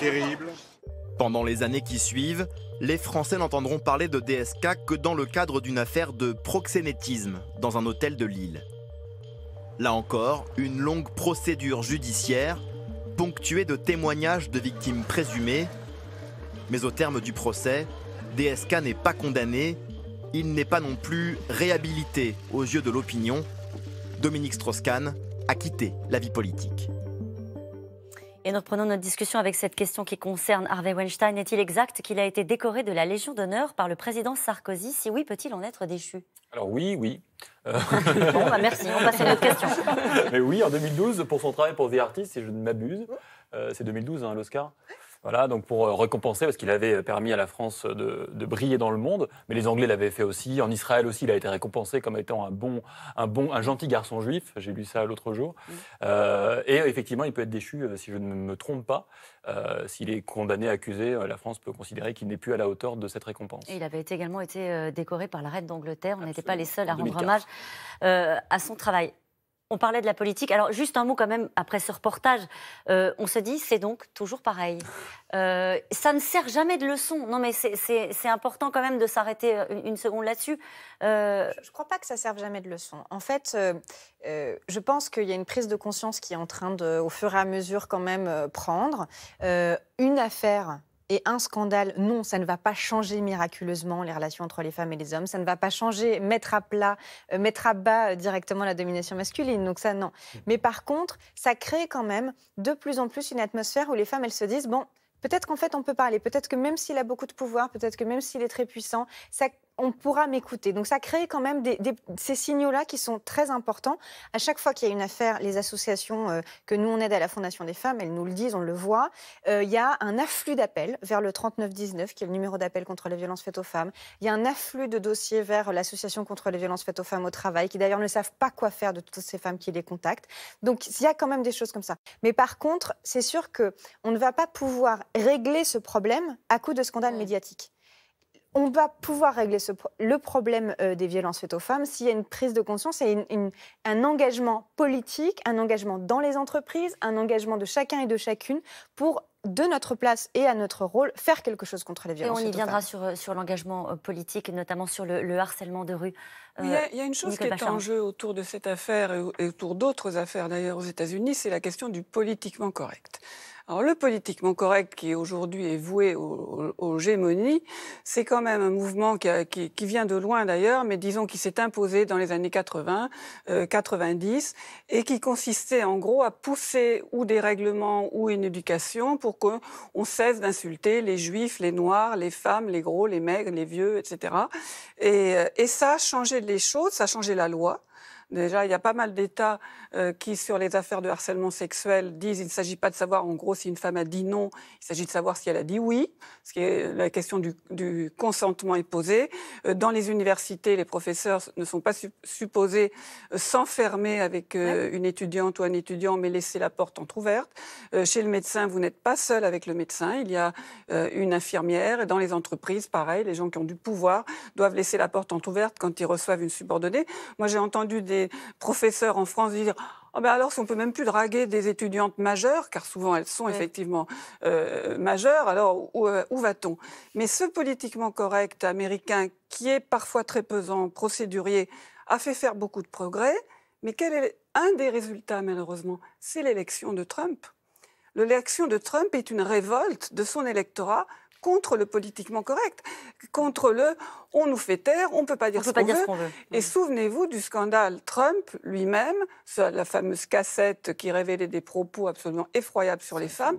terrible. Pendant les années qui suivent, les Français n'entendront parler de DSK que dans le cadre d'une affaire de proxénétisme dans un hôtel de Lille. Là encore, une longue procédure judiciaire, ponctuée de témoignages de victimes présumées mais au terme du procès, DSK n'est pas condamné, il n'est pas non plus réhabilité aux yeux de l'opinion. Dominique Strauss-Kahn a quitté la vie politique.
Et nous reprenons notre discussion avec cette question qui concerne Harvey Weinstein. Est-il exact qu'il a été décoré de la Légion d'honneur par le président Sarkozy Si oui, peut-il en être déchu
Alors oui, oui. Euh, bon, bah, merci, on passe à notre question. Mais oui, en 2012, pour son travail pour The Artist, si je ne m'abuse, euh, c'est 2012 hein, l'Oscar. Voilà, donc pour euh, récompenser, parce qu'il avait euh, permis à la France euh, de, briller dans le monde, mais les Anglais l'avaient fait aussi. En Israël aussi, il a été récompensé comme étant un bon, un bon, un gentil garçon juif. J'ai lu ça l'autre jour. et effectivement, il peut être déchu, si je ne me trompe pas, s'il est condamné, accusé, la France peut considérer qu'il n'est plus à la hauteur de cette récompense. il
avait également été décoré par la reine d'Angleterre. On n'était pas les seuls à rendre hommage à son travail. On parlait de la politique. Alors, juste un mot quand même après ce reportage. Euh, on se dit, c'est donc toujours pareil. Euh, ça ne sert jamais de leçon. Non, mais c'est important quand même de
s'arrêter euh, une, seconde là-dessus. Je ne crois pas que ça serve jamais de leçon. En fait, je pense qu'il y a une prise de conscience qui est en train de, au fur et à mesure, quand même, prendre. une affaire et un scandale, non, ça ne va pas changer miraculeusement les relations entre les femmes et les hommes, ça ne va pas changer, mettre à plat, euh, mettre à bas euh, directement la domination masculine, donc ça non. Mm. Mais par contre, ça crée quand même de plus en plus une atmosphère où les femmes, elles se disent, bon, peut-être qu'en fait on peut parler, peut-être que même s'il a beaucoup de pouvoir, peut-être que même s'il est très puissant, ça on pourra m'écouter. Donc ça crée quand même ces signaux-là qui sont très importants. À chaque fois qu'il y a une affaire, les associations euh, que nous on aide à la Fondation des femmes, elles nous le disent, on le voit, euh, il y a un afflux d'appels vers le 3919, qui est le numéro d'appel contre les violences faites aux femmes. Il y a un afflux de dossiers vers l'association contre les violences faites aux femmes au travail, qui d'ailleurs ne savent pas quoi faire de toutes ces femmes qui les contactent. Donc il y a quand même des choses comme ça. Mais par contre, c'est sûr que on ne va pas pouvoir régler ce problème à coup de scandales médiatiques on va pouvoir régler le problème euh, des violences faites aux femmes s'il y a une prise de conscience et un engagement politique, un engagement dans les entreprises, un engagement de chacun et de chacune pour de notre place et à notre rôle, faire quelque chose contre les violences. Et on y viendra euh, sur, l'engagement
euh, politique, notamment sur le, harcèlement de rue. il, y a, une chose qui est en jeu
autour de cette affaire et autour d'autres affaires d'ailleurs aux États-Unis, c'est la question du politiquement correct. Alors le politiquement correct qui aujourd'hui est voué aux, hégémonies, gémonies, c'est quand même un mouvement qui, vient de loin d'ailleurs, mais disons qui s'est imposé dans les années 80, 90, euh, et qui consistait en gros à pousser ou des règlements ou une éducation pour qu'on cesse d'insulter les juifs, les noirs, les femmes, les gros, les maigres, les vieux, etc. Et, euh, et ça a changé les choses, ça a changé la loi. Déjà, il y a pas mal d'États euh, qui, sur les affaires de harcèlement sexuel, disent il ne s'agit pas de savoir en gros si une femme a dit non, il s'agit de savoir si elle a dit oui, ce qui est euh, la question du, consentement est posée. Euh, dans les universités, les professeurs ne sont pas supposés s'enfermer avec une étudiante ou un étudiant, mais laisser la porte entrouverte. chez le médecin, vous n'êtes pas seul avec le médecin, il y a une infirmière. Et dans les entreprises, pareil, les gens qui ont du pouvoir doivent laisser la porte entrouverte quand ils reçoivent une subordonnée. Moi, j'ai entendu des professeurs en France dire Oh ben alors, si on peut même plus draguer des étudiantes majeures, car souvent elles sont effectivement euh, majeures, alors où, euh, où va-t-on Mais ce politiquement correct américain, qui est parfois très pesant, procédurier, a fait faire beaucoup de progrès. Mais quel est un des résultats, malheureusement C'est l'élection de Trump. L'élection de Trump est une révolte de son électorat contre le politiquement correct, contre le on nous fait taire, on ne peut pas dire ce qu'on veut. Et souvenez-vous du scandale Trump lui-même, la fameuse cassette qui révélait des propos absolument effroyables sur les femmes.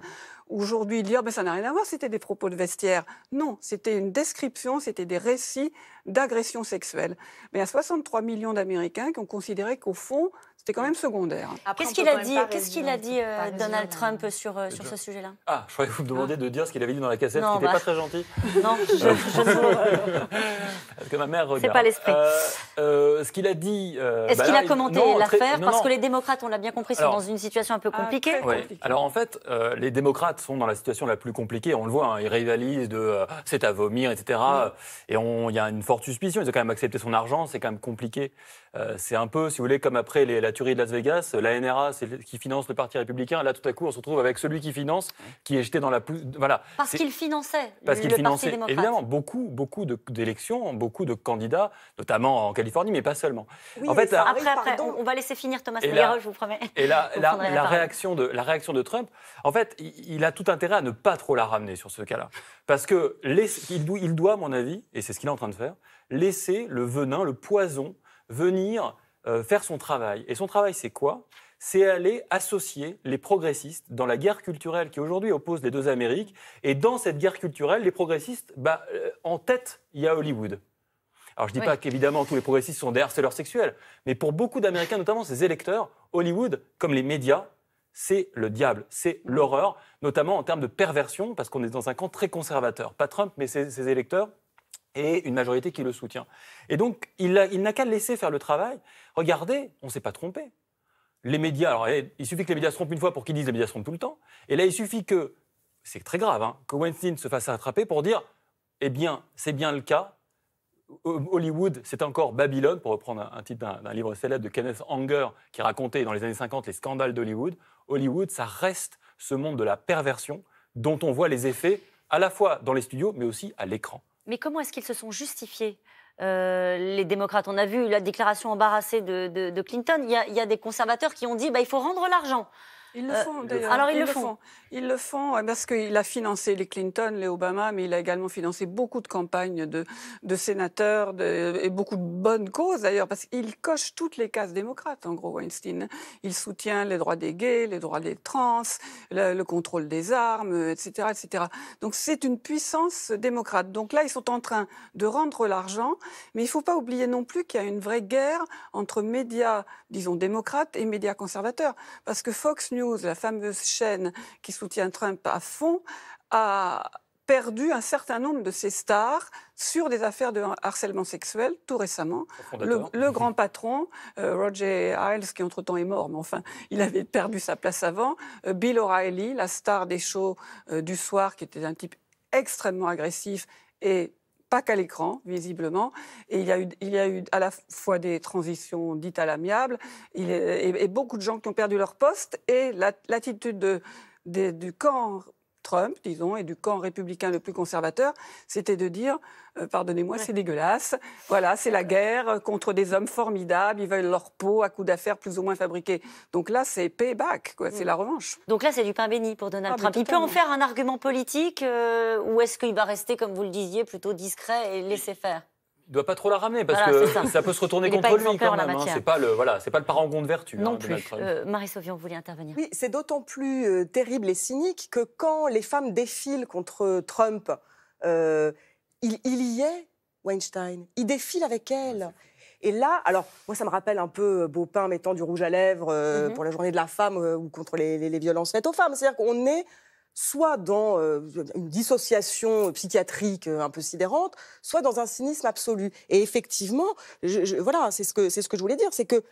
Aujourd'hui, dire mais ça n'a rien à voir, c'était des propos de vestiaire. Non, c'était une description, c'était des récits d'agressions sexuelles. Mais il y a 63 millions d'Américains qui ont considéré qu'au fond, quand même secondaire. Qu'est-ce qu'il a dit, qu'est-ce euh,
qu'il a dit Donald Trump sur, euh, eh sur ce sujet-là
Ah, je croyais que vous me demandiez de dire ce qu'il avait dit dans la cassette, qui n'était bah. pas très gentil.
non, je, je,
Parce que ma mère regarde. C'est pas l'esprit. Euh, ce qu'il a dit. Est-ce bah qu'il a commenté l'affaire Parce que les
démocrates, on l'a bien compris, sont dans une situation un peu compliquée.
Alors en fait, les démocrates sont dans la situation la plus compliquée. On le voit, hein. ils rivalisent de c'est à vomir, etc. Et mm. il y a une forte suspicion. Ils ont quand même accepté son argent, c'est quand même compliqué. c'est un peu, si vous voulez, comme après les, la de Las Vegas, la NRA c'est qui finance le Parti républicain. Là, tout à coup, on se retrouve avec celui qui finance, qui est jeté dans la Voilà. Parce qu'il
finançait. Parce qu'il finançait. évidemment,
beaucoup, beaucoup d'élections, beaucoup de candidats, notamment en Californie, mais pas seulement. en fait, après,
on, va laisser finir Thomas Meyer, je vous promets. Et là, la, réaction
de, la réaction de Trump, en fait, il, a tout intérêt à ne pas trop la ramener sur ce cas-là. Parce que il doit, à mon avis, et c'est ce qu'il est en train de faire, laisser le venin, le poison venir euh, faire son travail. Et son travail, c'est quoi c'est aller associer les progressistes dans la guerre culturelle qui aujourd'hui oppose les deux Amériques. Et dans cette guerre culturelle, les progressistes, bah, euh, en tête, il y a Hollywood. Alors je ne dis pas qu'évidemment tous les progressistes sont des harceleurs sexuels, mais pour beaucoup d'Américains, notamment ces électeurs, Hollywood, comme les médias, c'est le diable, c'est l'horreur, notamment en termes de perversion, parce qu'on est dans un camp très conservateur. Pas Trump, mais ses, électeurs et une majorité qui le soutient. Et donc, il, il n'a qu'à laisser faire le travail. Regardez, on ne s'est pas trompé. Les médias, alors eh, il suffit que les médias se trompent une fois pour qu'ils disent les médias se trompent tout le temps. Et là, il suffit que, c'est très grave, hein, que Weinstein se fasse attraper pour dire, eh bien, c'est bien le cas. Hollywood, c'est encore Babylone, pour reprendre un, un titre d'un livre célèbre de Kenneth Anger qui racontait dans les années 50 les scandales d'Hollywood. Hollywood, ça reste ce monde de la perversion dont on voit les effets à la fois dans les studios mais aussi à l'écran.
Mais comment est-ce qu'ils se sont justifiés euh, les démocrates, on a vu la déclaration embarrassée de, Clinton. Il y, a, des conservateurs qui ont dit bah, il faut rendre l'argent. Ils le euh, font, d'ailleurs. Alors, ils, le, font.
Ils le font euh, parce qu'il a financé les Clinton, les Obama, mais il a également financé beaucoup de campagnes de, sénateurs de, et beaucoup de bonnes causes, d'ailleurs, parce qu'il coche toutes les cases démocrates, en gros, Weinstein. Il soutient les droits des gays, les droits des trans, le, contrôle des armes, etc. etc. Donc, c'est une puissance démocrate. Donc là, ils sont en train de rendre l'argent, mais il ne faut pas oublier non plus qu'il y a une vraie guerre entre médias, disons, démocrates et médias conservateurs, parce que Fox la fameuse chaîne qui soutient Trump à fond, a perdu un certain nombre de ses stars sur des affaires de harcèlement sexuel tout récemment. Le, grand patron, euh, Roger Ailes, qui entre-temps est mort, mais enfin, il avait perdu sa place avant. Euh, Bill O'Reilly, la star des shows euh, du soir, qui était un type extrêmement agressif et pas qu'à l'écran, visiblement. Et il y, a eu, il y eu à la fois des transitions dites à l'amiable et, beaucoup de gens qui ont perdu leur poste. Et l'attitude du camp Trump, disons, et du camp républicain le plus conservateur, c'était de dire, euh, pardonnez-moi, c'est dégueulasse, voilà, c'est la guerre contre des hommes formidables, ils veulent leur peau à coups d'affaires plus ou moins fabriqués. Donc là, c'est payback, quoi, c'est mm. la revanche.
Donc là, c'est du pain béni pour Donald ah, Trump. Il peut en faire un argument politique, euh, ou est-ce qu'il va rester, comme vous le disiez, plutôt discret et laisser faire
ne doit pas trop la ramener parce que ça. peut se retourner contre lui quand même. Hein. C'est pas le voilà, c'est pas le parangon hein, de vertu. Non plus. Euh,
Marie-Sophie, voulait intervenir.
Oui, c'est d'autant plus euh, terrible et cynique que quand les femmes défilent contre Trump, euh, il, y est, Weinstein. Il défile avec elle. Et là, alors moi ça me rappelle un peu Beaupin mettant du rouge à lèvres mhm. pour la journée de la femme ou contre les, les violences faites aux femmes. C'est-à-dire qu'on est soit dans euh, une dissociation psychiatrique euh, un peu sidérante, soit dans un cynisme absolu. Et effectivement, voilà, c'est ce que c'est ce que je voulais dire, c'est que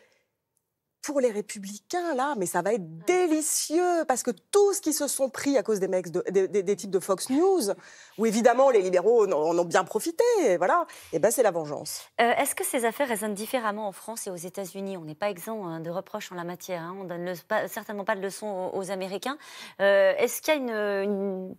pour les républicains, là, mais ça va être délicieux, parce que tout ce qui se sont pris à cause des, mecs des, types de Fox News, où évidemment les libéraux en, ont bien profité, voilà, et ben c'est la vengeance.
Euh, est-ce que ces affaires résonnent différemment en France et aux États-Unis On n'est pas exempt hein, de reproches en la matière, on hein. on donne certainement pas de leçons aux, Américains. Euh, est-ce qu'il y a
une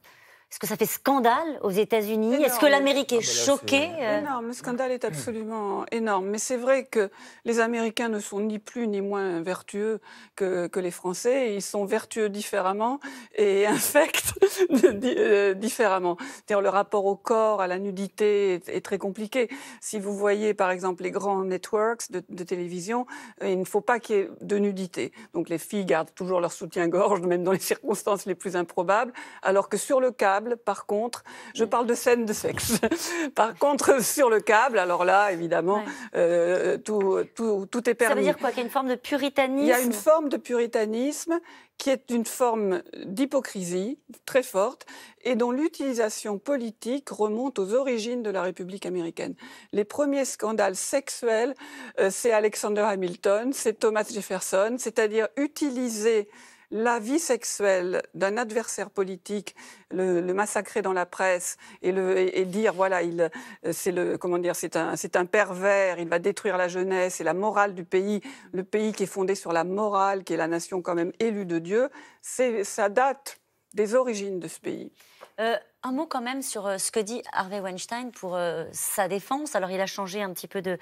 est-ce que ça fait scandale aux États-Unis Est-ce que l'Amérique est, ah, choquée euh? Énorme, le scandale est absolument énorme. Mais c'est vrai que les Américains ne sont ni plus ni moins vertueux que, les Français. Ils sont vertueux différemment et infectent euh, différemment. le rapport au corps, à la nudité est, très compliqué. Si vous voyez par exemple les grands networks de, de télévision, euh, il ne faut pas qu'il y ait de nudité. Donc les filles gardent toujours leur soutien-gorge, même dans les circonstances les plus improbables, alors que sur le cas par contre, je parle de scène de sexe. par contre, sur le câble, alors là, évidemment, euh, tout, tout, est permis. Ça veut dire quoi Qu'il y a une forme de puritanisme Il y a une forme de puritanisme qui est une forme d'hypocrisie très forte et dont l'utilisation politique remonte aux origines de la République américaine. Les premiers scandales sexuels, euh, c'est Alexander Hamilton, c'est Thomas Jefferson, c'est-à-dire utiliser la vie sexuelle d'un adversaire politique, le, massacrer dans la presse et, dire voilà, euh, c'est le comment dire, c'est un, c'est un pervers, il va détruire la jeunesse et la morale du pays, le pays qui est fondé sur la morale, qui est la nation quand même élue de Dieu, c'est, ça date des origines de ce pays.
Euh, un mot quand même sur euh, ce que dit Harvey Weinstein pour euh, sa défense. Alors il a changé un petit peu de,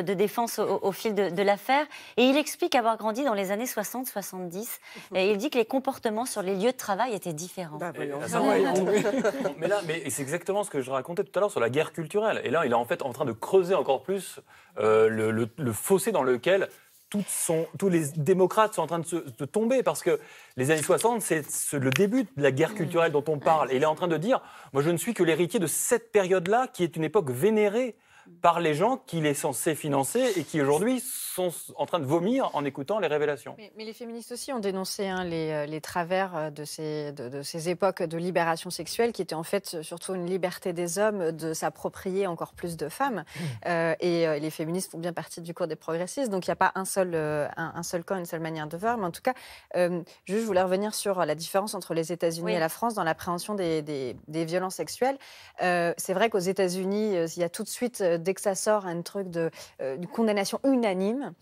défense au, fil de, l'affaire et il explique avoir grandi dans les années 60-70 et il dit que les comportements sur les lieux de travail étaient différents. Bah, ah
mais là, mais c'est exactement ce que je racontais tout à l'heure sur la guerre culturelle. Et là, il est en fait en train de creuser encore plus le fossé dans lequel tous les démocrates sont en train de, tomber parce que les années 60, c'est le début de la guerre mm. culturelle dont on parle. il est en train de dire, moi je ne suis que l'héritier de cette période-là qui est une époque vénérée par les gens qu'il est censé financer et qui aujourd'hui sont en train de vomir en écoutant les révélations. Mais,
les féministes aussi ont dénoncé hein, euh, les, travers euh, de ces, de, ces, époques de libération sexuelle qui était en fait surtout une liberté des hommes de s'approprier encore plus de femmes. Mmh. Euh, et, les féministes font bien partie du cours des progressistes, donc il n'y a pas un seul, un, seul camp, une seule manière de voir. Mais en tout cas, je voulais revenir sur la différence entre les États-Unis et la France dans l'appréhension des, des, violences sexuelles. C'est vrai qu'aux États-Unis, il y a tout de suite dès que ça sort, un truc de, de euh, condamnation unanime.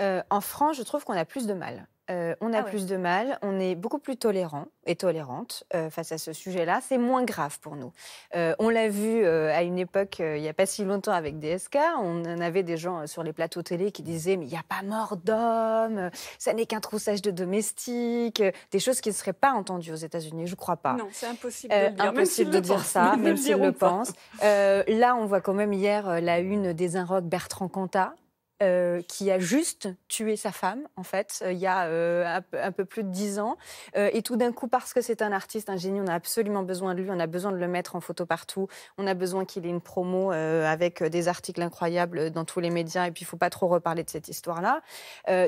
Euh, en France, je trouve qu'on a plus de mal. Euh, on a ah plus de mal, on est beaucoup plus tolérant et tolérante euh, face à ce sujet-là. C'est moins grave pour nous. Euh, on l'a vu à une époque, il n'y a pas si longtemps avec DSK, on en avait des gens sur les plateaux télé qui disaient mais il n'y a pas mort d'homme, ça n'est qu'un troussage de domestiques, des choses qui ne seraient pas entendues aux États-Unis, je ne crois pas. Non, c'est impossible de, dire, dire ça, même si on le pense. là, on voit quand même hier la une des Inrocks Bertrand Cantat euh, qui a juste tué sa femme, en fait, euh, il y a euh, un, peu plus de dix ans. et tout d'un coup, parce que c'est un artiste, un génie, on a absolument besoin de lui, on a besoin de le mettre en photo partout, on a besoin qu'il ait une promo avec des articles incroyables dans tous les médias, et puis il ne faut pas trop reparler de cette histoire-là.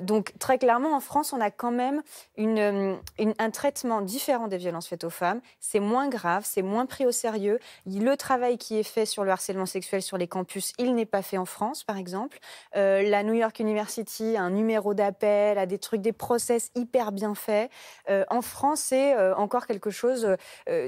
donc, très clairement, en France, on a quand même une, un traitement différent des violences faites aux femmes. C'est moins grave, c'est moins pris au sérieux. Le travail qui est fait sur le harcèlement sexuel sur les campus, il n'est pas fait en France, par exemple. Euh, la New York University a un numéro d'appel, a des trucs, des process hyper bien faits. Euh, en France, c'est euh, encore quelque chose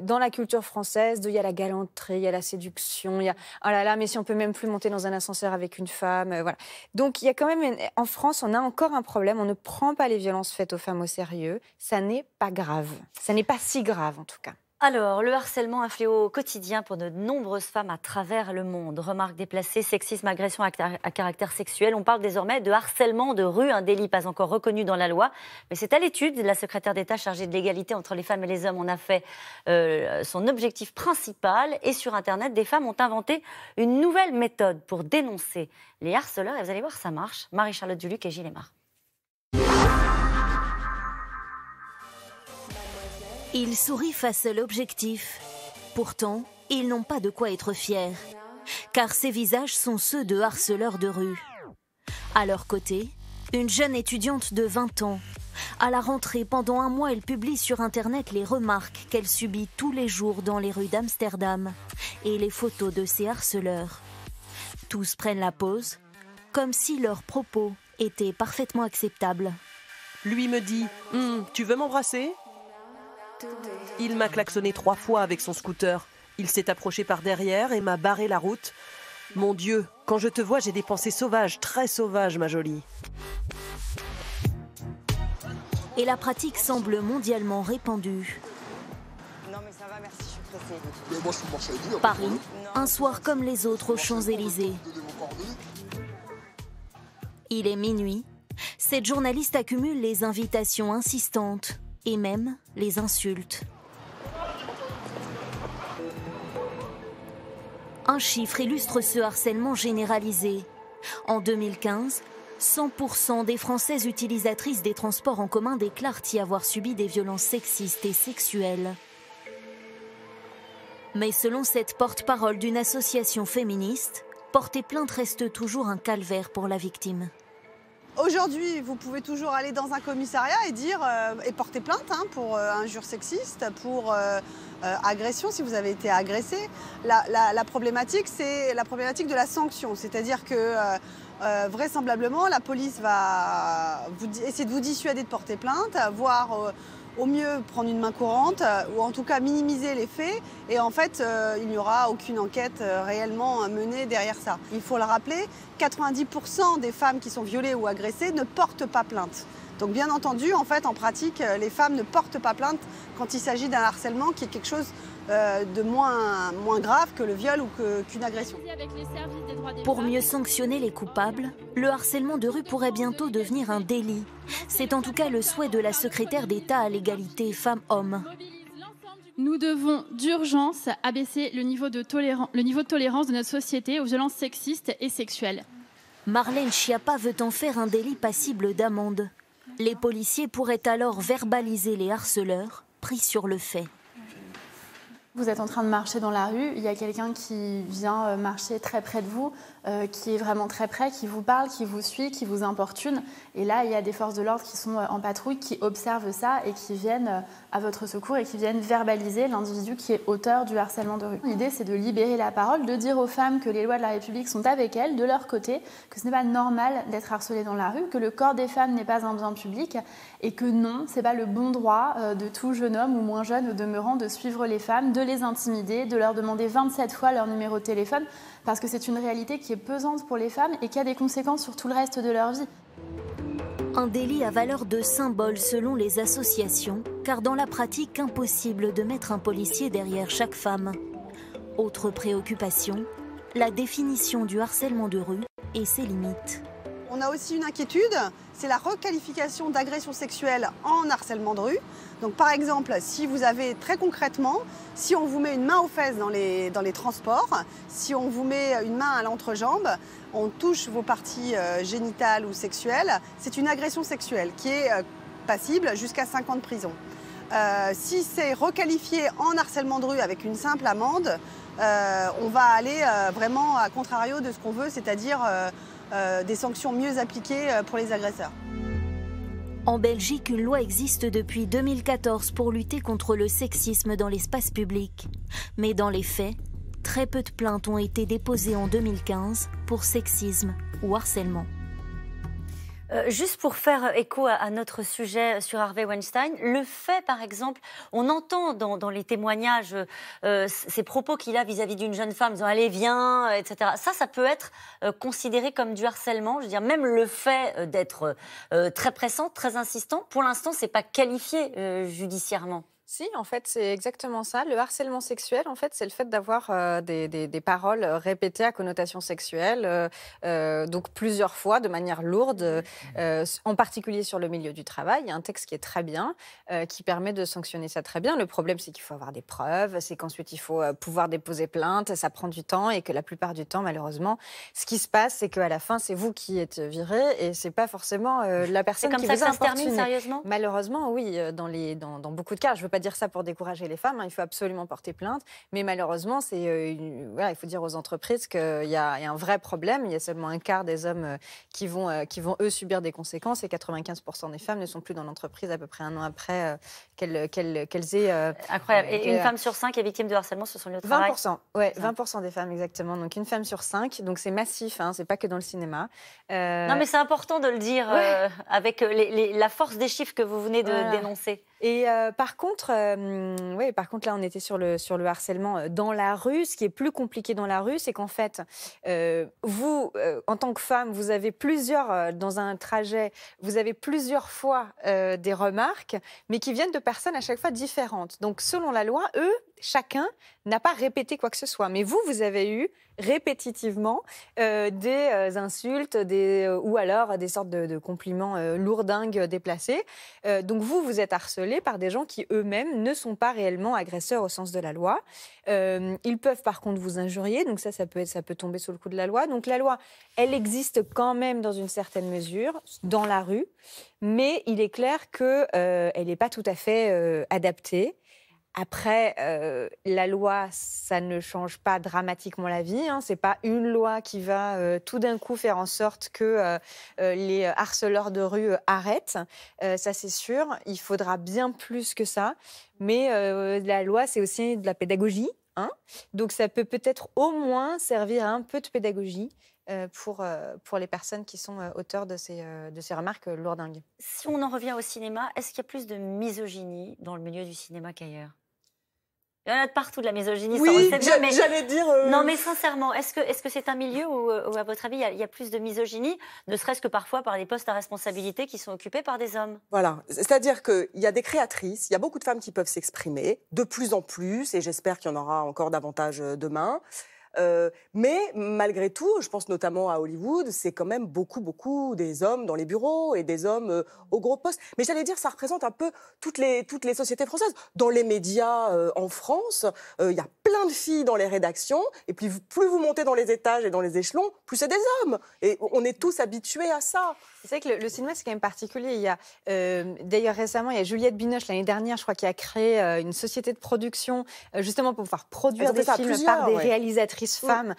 dans la culture française. Il y a la galanterie, il y a la séduction, il y a oh là là, mais si on peut même plus monter dans un ascenseur avec une femme, voilà. Donc il y a quand même en France, on a encore un problème. On ne prend pas les violences faites aux femmes au sérieux. Ça n'est pas grave. Ça n'est pas si grave en tout cas.
Alors, le harcèlement, un fléau quotidien pour de nombreuses femmes à travers le monde. remarque déplacées, sexisme, agression à, caractère sexuel. On parle désormais de harcèlement de rue, un délit pas encore reconnu dans la loi. Mais c'est à l'étude. La secrétaire d'État chargée de l'égalité entre les femmes et les hommes en a fait euh, son objectif principal. Et sur Internet, des femmes ont inventé une nouvelle méthode pour dénoncer les harceleurs. Et vous allez voir, ça marche. Marie-Charlotte Duluc et Gilles Lémar.
Ils sourient face à l'objectif. Pourtant, ils n'ont pas de quoi être fiers, car ces visages sont ceux de harceleurs de rue. À leur côté, une jeune étudiante de 20 ans. À la rentrée, pendant un mois, elle publie sur Internet les remarques qu'elle subit tous les jours dans les rues d'Amsterdam et les photos de ses harceleurs. Tous prennent la pause, comme si leurs propos étaient parfaitement acceptables.
Lui me dit hum, Tu veux m'embrasser
il m'a klaxonné trois
fois avec son scooter. Il s'est approché par derrière et m'a barré la route. Mon Dieu,
quand je te vois, j'ai des pensées sauvages, très sauvages, ma jolie. Et la pratique semble mondialement répandue. Non mais ça va, merci, je suis pressée. Paris, un soir comme les autres aux Champs-Élysées. Il est minuit. Cette journaliste accumule les invitations insistantes et même les insultes. Un chiffre illustre ce harcèlement généralisé. En 2015, 100% des Françaises utilisatrices des transports en commun déclarent y avoir subi des violences sexistes et sexuelles. Mais selon cette porte-parole d'une association féministe, porter plainte reste toujours un calvaire pour la victime.
Aujourd'hui, vous pouvez toujours aller dans un commissariat et dire euh, et porter plainte hein, pour un euh, injure sexiste, pour euh, agression si vous avez été agressé. La, problématique, c'est la problématique de la sanction, c'est-à-dire que vraisemblablement, la police va vous, essayer de vous dissuader de porter plainte, voire au mieux prendre une main courante euh, ou en tout cas minimiser les faits et en fait euh, il n'y aura aucune enquête euh, réellement menée derrière ça. Il faut le rappeler, 90% des femmes qui sont violées ou agressées ne portent pas plainte. Donc bien entendu, en fait, en pratique, les femmes ne portent pas plainte quand il s'agit d'un harcèlement qui est quelque chose
euh, de moins, moins grave que le viol ou qu'une agression. Pour mieux sanctionner les coupables, le harcèlement de rue pourrait bientôt devenir un délit. C'est en tout cas le souhait de la secrétaire d'État à l'égalité femmes-hommes.
Nous devons d'urgence abaisser le niveau, de le niveau de tolérance de notre société aux violences sexistes
et sexuelles. Marlène Schiappa veut en faire un délit passible d'amende. Les policiers pourraient alors verbaliser les harceleurs pris sur le fait.
Vous êtes en train de marcher dans la rue, il y a quelqu'un qui vient euh, marcher très près de vous, euh, qui est vraiment très près, qui vous parle, qui vous suit, qui vous importune. Et là, il y a des forces de l'ordre qui sont euh, en patrouille, qui observent ça et qui viennent euh, à votre secours et qui viennent verbaliser l'individu qui est auteur du harcèlement de rue. L'idée, c'est de libérer la parole, de dire aux femmes que les lois de la République sont avec elles, de leur côté, que ce n'est pas normal d'être harcelé dans la rue, que le corps des femmes n'est pas un bien public et que non, ce n'est pas le bon droit de tout jeune homme ou moins jeune au demeurant de suivre les femmes, de les intimider, de leur demander 27 fois leur numéro de téléphone parce que c'est une réalité qui est pesante pour les femmes et qui a des conséquences sur tout le reste de leur vie.
Un délit à valeur de symbole selon les associations, car dans la pratique, impossible de mettre un policier derrière chaque femme. Autre préoccupation, la définition du harcèlement de rue et ses limites.
On a aussi une inquiétude, c'est la requalification d'agression sexuelle en harcèlement de rue. Donc par exemple, si vous avez très concrètement, si on vous met une main aux fesses dans les, dans les transports, si on vous met une main à l'entrejambe, on touche vos parties euh, génitales ou sexuelles, c'est une agression sexuelle qui est euh, passible jusqu'à 5 ans de prison. Euh, si c'est requalifié en harcèlement de rue avec une simple amende, on va aller vraiment à contrario de ce qu'on veut, c'est-à-dire euh, des sanctions mieux appliquées euh, pour les agresseurs.
En Belgique, une loi existe depuis 2014 pour lutter contre le sexisme dans l'espace public. Mais dans les faits, très peu de plaintes ont été déposées en 2015 pour sexisme ou harcèlement.
Euh, juste pour faire euh,
écho à, notre
sujet euh, sur Harvey Weinstein, le fait, par exemple, on entend dans, les témoignages ces propos qu'il a vis-à-vis d'une jeune femme, disant allez, viens, etc. Ça, ça peut être considéré comme du harcèlement. Je veux dire, même le fait d'être très pressant, très insistant, pour l'instant, c'est pas qualifié judiciairement.
Si, en fait, c'est exactement ça. Le harcèlement sexuel, en fait, c'est le fait d'avoir euh, des, des, paroles euh, répétées à connotation sexuelle, euh, donc plusieurs fois, de manière lourde, mmh. en particulier sur le milieu du travail. Il y a un texte qui est très bien, qui permet de sanctionner ça très bien. Le problème, c'est qu'il faut avoir des preuves, c'est qu'ensuite, il faut pouvoir déposer plainte, ça prend du temps, et que la plupart du temps, malheureusement, ce qui se passe, c'est qu'à la fin, c'est vous qui êtes viré, et c'est pas forcément la personne comme qui ça vous termine sérieusement Malheureusement, oui, dans, les, dans, dans beaucoup de cas. Je veux pas dire ça pour décourager les femmes, hein. il faut absolument porter plainte. Mais malheureusement, c'est, euh, il faut dire aux entreprises qu'il y, a un vrai problème. Il y a seulement un quart des hommes euh, qui, vont, euh, qui vont, eux, subir des conséquences et 95% des femmes ne sont plus dans l'entreprise à peu près un an après qu'elles, aient. Incroyable. Et une femme sur cinq est victime de harcèlement sur son lieu de travail 20%, ouais, 20% des femmes, exactement. Donc une femme sur cinq. Donc c'est massif, hein, c'est pas que dans le cinéma. Non, mais c'est important
de le dire avec la force des
chiffres que vous venez de dénoncer. Et par contre, euh, par contre, là, on était sur le, sur le harcèlement euh, dans la rue. Ce qui est plus compliqué dans la rue, c'est qu'en fait, euh, vous, en tant que femme, vous avez plusieurs, dans un trajet, vous avez plusieurs fois des remarques, mais qui viennent de personnes à chaque fois différentes. Donc, selon la loi, eux, chacun n'a pas répété quoi que ce soit. Mais vous, vous avez eu répétitivement euh, des euh, insultes euh, ou alors des sortes de, compliments lourdingues déplacés. donc vous, vous êtes harcelé par des gens qui eux-mêmes ne sont pas réellement agresseurs au sens de la loi. ils peuvent par contre vous injurier, donc ça, ça peut tomber sous le coup de la loi. Donc la loi, elle existe quand même dans une certaine mesure, dans la rue, mais il est clair qu'elle n'est pas tout à fait adaptée après, euh, la loi, ça ne change pas dramatiquement la vie. Hein. C'est pas une loi qui va euh, tout d'un coup faire en sorte que euh, les harceleurs de rue arrêtent. ça, c'est sûr. Il faudra bien plus que ça. Mais la loi, c'est aussi de la pédagogie. Hein. Donc, ça peut peut-être au moins servir à un peu de pédagogie. Pour, pour les personnes qui sont auteurs de ces, de ces remarques lourdingues.
Si on en revient au cinéma, est-ce qu'il y a plus de misogynie dans le milieu du cinéma qu'ailleurs il y en a de partout de la misogynie. Oui, j'allais dire. Euh, non, mais sincèrement, est-ce que c'est -ce c'est un milieu euh, où, à votre avis, il y, a, il y a plus de misogynie, ne serait-ce que parfois par les postes à responsabilité qui sont occupés par des hommes
Voilà. C'est-à-dire qu'il y a des créatrices, il y a beaucoup de femmes qui peuvent s'exprimer, de plus en plus, et j'espère qu'il y en aura encore davantage euh, demain. Euh, mais malgré tout, je pense notamment à Hollywood, c'est quand même beaucoup, beaucoup des hommes dans les bureaux et des hommes aux euh, au gros poste. Mais j'allais dire, ça représente un peu toutes les, toutes les sociétés françaises. Dans les médias euh, en France, il y a plein de filles dans les rédactions. Et puis, plus vous montez dans les étages et dans les échelons, plus c'est des
hommes. Et on est tous habitués à ça. C'est vrai que le, cinéma, c'est quand même particulier. Il y euh, d'ailleurs, récemment, il y a Juliette Binoche, l'année dernière, je crois, qui a créé euh, une société de production, euh, justement pour pouvoir produire ah, des films par des réalisatrices femmes,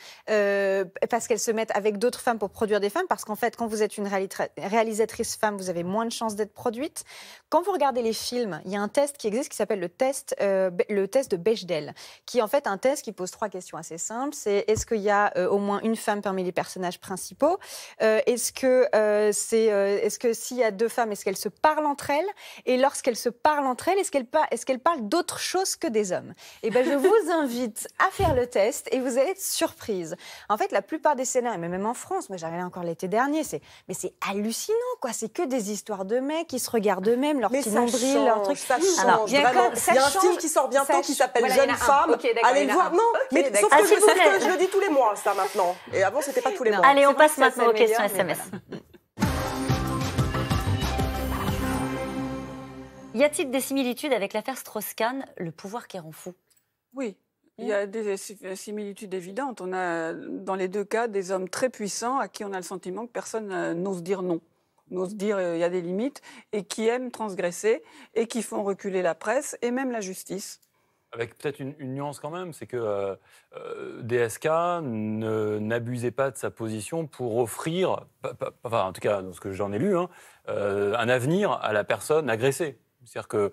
parce qu'elles se mettent avec d'autres femmes pour produire des femmes, parce qu'en fait, quand vous êtes une réalisatrice femme, vous avez moins de chances d'être produite. Quand vous regardez les films, il y a un test qui existe qui s'appelle le test, le test de Bechdel, qui est en fait un test qui pose trois questions assez simples. C'est est-ce qu'il y a au moins une femme parmi les personnages principaux Est-ce que c'est euh, est-ce que s'il y a deux femmes, est-ce qu'elles se parlent entre elles Et lorsqu'elles se parlent entre elles, est-ce qu'elles est parlent d'autre chose que des hommes Eh bien, je vous invite à faire le test et vous allez être surprise. En fait, la plupart des scénarios, même en France, moi j'avais encore l'été dernier, c'est mais c'est hallucinant quoi. C'est que des histoires de mecs qui se regardent eux-mêmes, leur mais un il y a un film qui sort bientôt qui s'appelle Jeune femme. allez voir. Non, mais sauf que, je, le dis
tous les mois ça maintenant. Et avant c'était pas tous les mois. Allez, on passe maintenant aux questions SMS.
Y a-t-il des similitudes avec l'affaire Strauss-Kahn, le pouvoir qui rend fou
Oui, il y a des similitudes évidentes. On a dans les deux cas des hommes très puissants à qui on a le sentiment que personne euh, n'ose dire non n'ose dire euh, il y a des limites, et qui aiment transgresser, et qui font reculer la presse et même la justice.
Avec peut-être une, nuance quand même, c'est que euh, DSK n'abusait pas de sa position pour offrir, enfin en tout cas dans ce que j'en ai lu, hein, un avenir à la personne agressée. C'est-à-dire que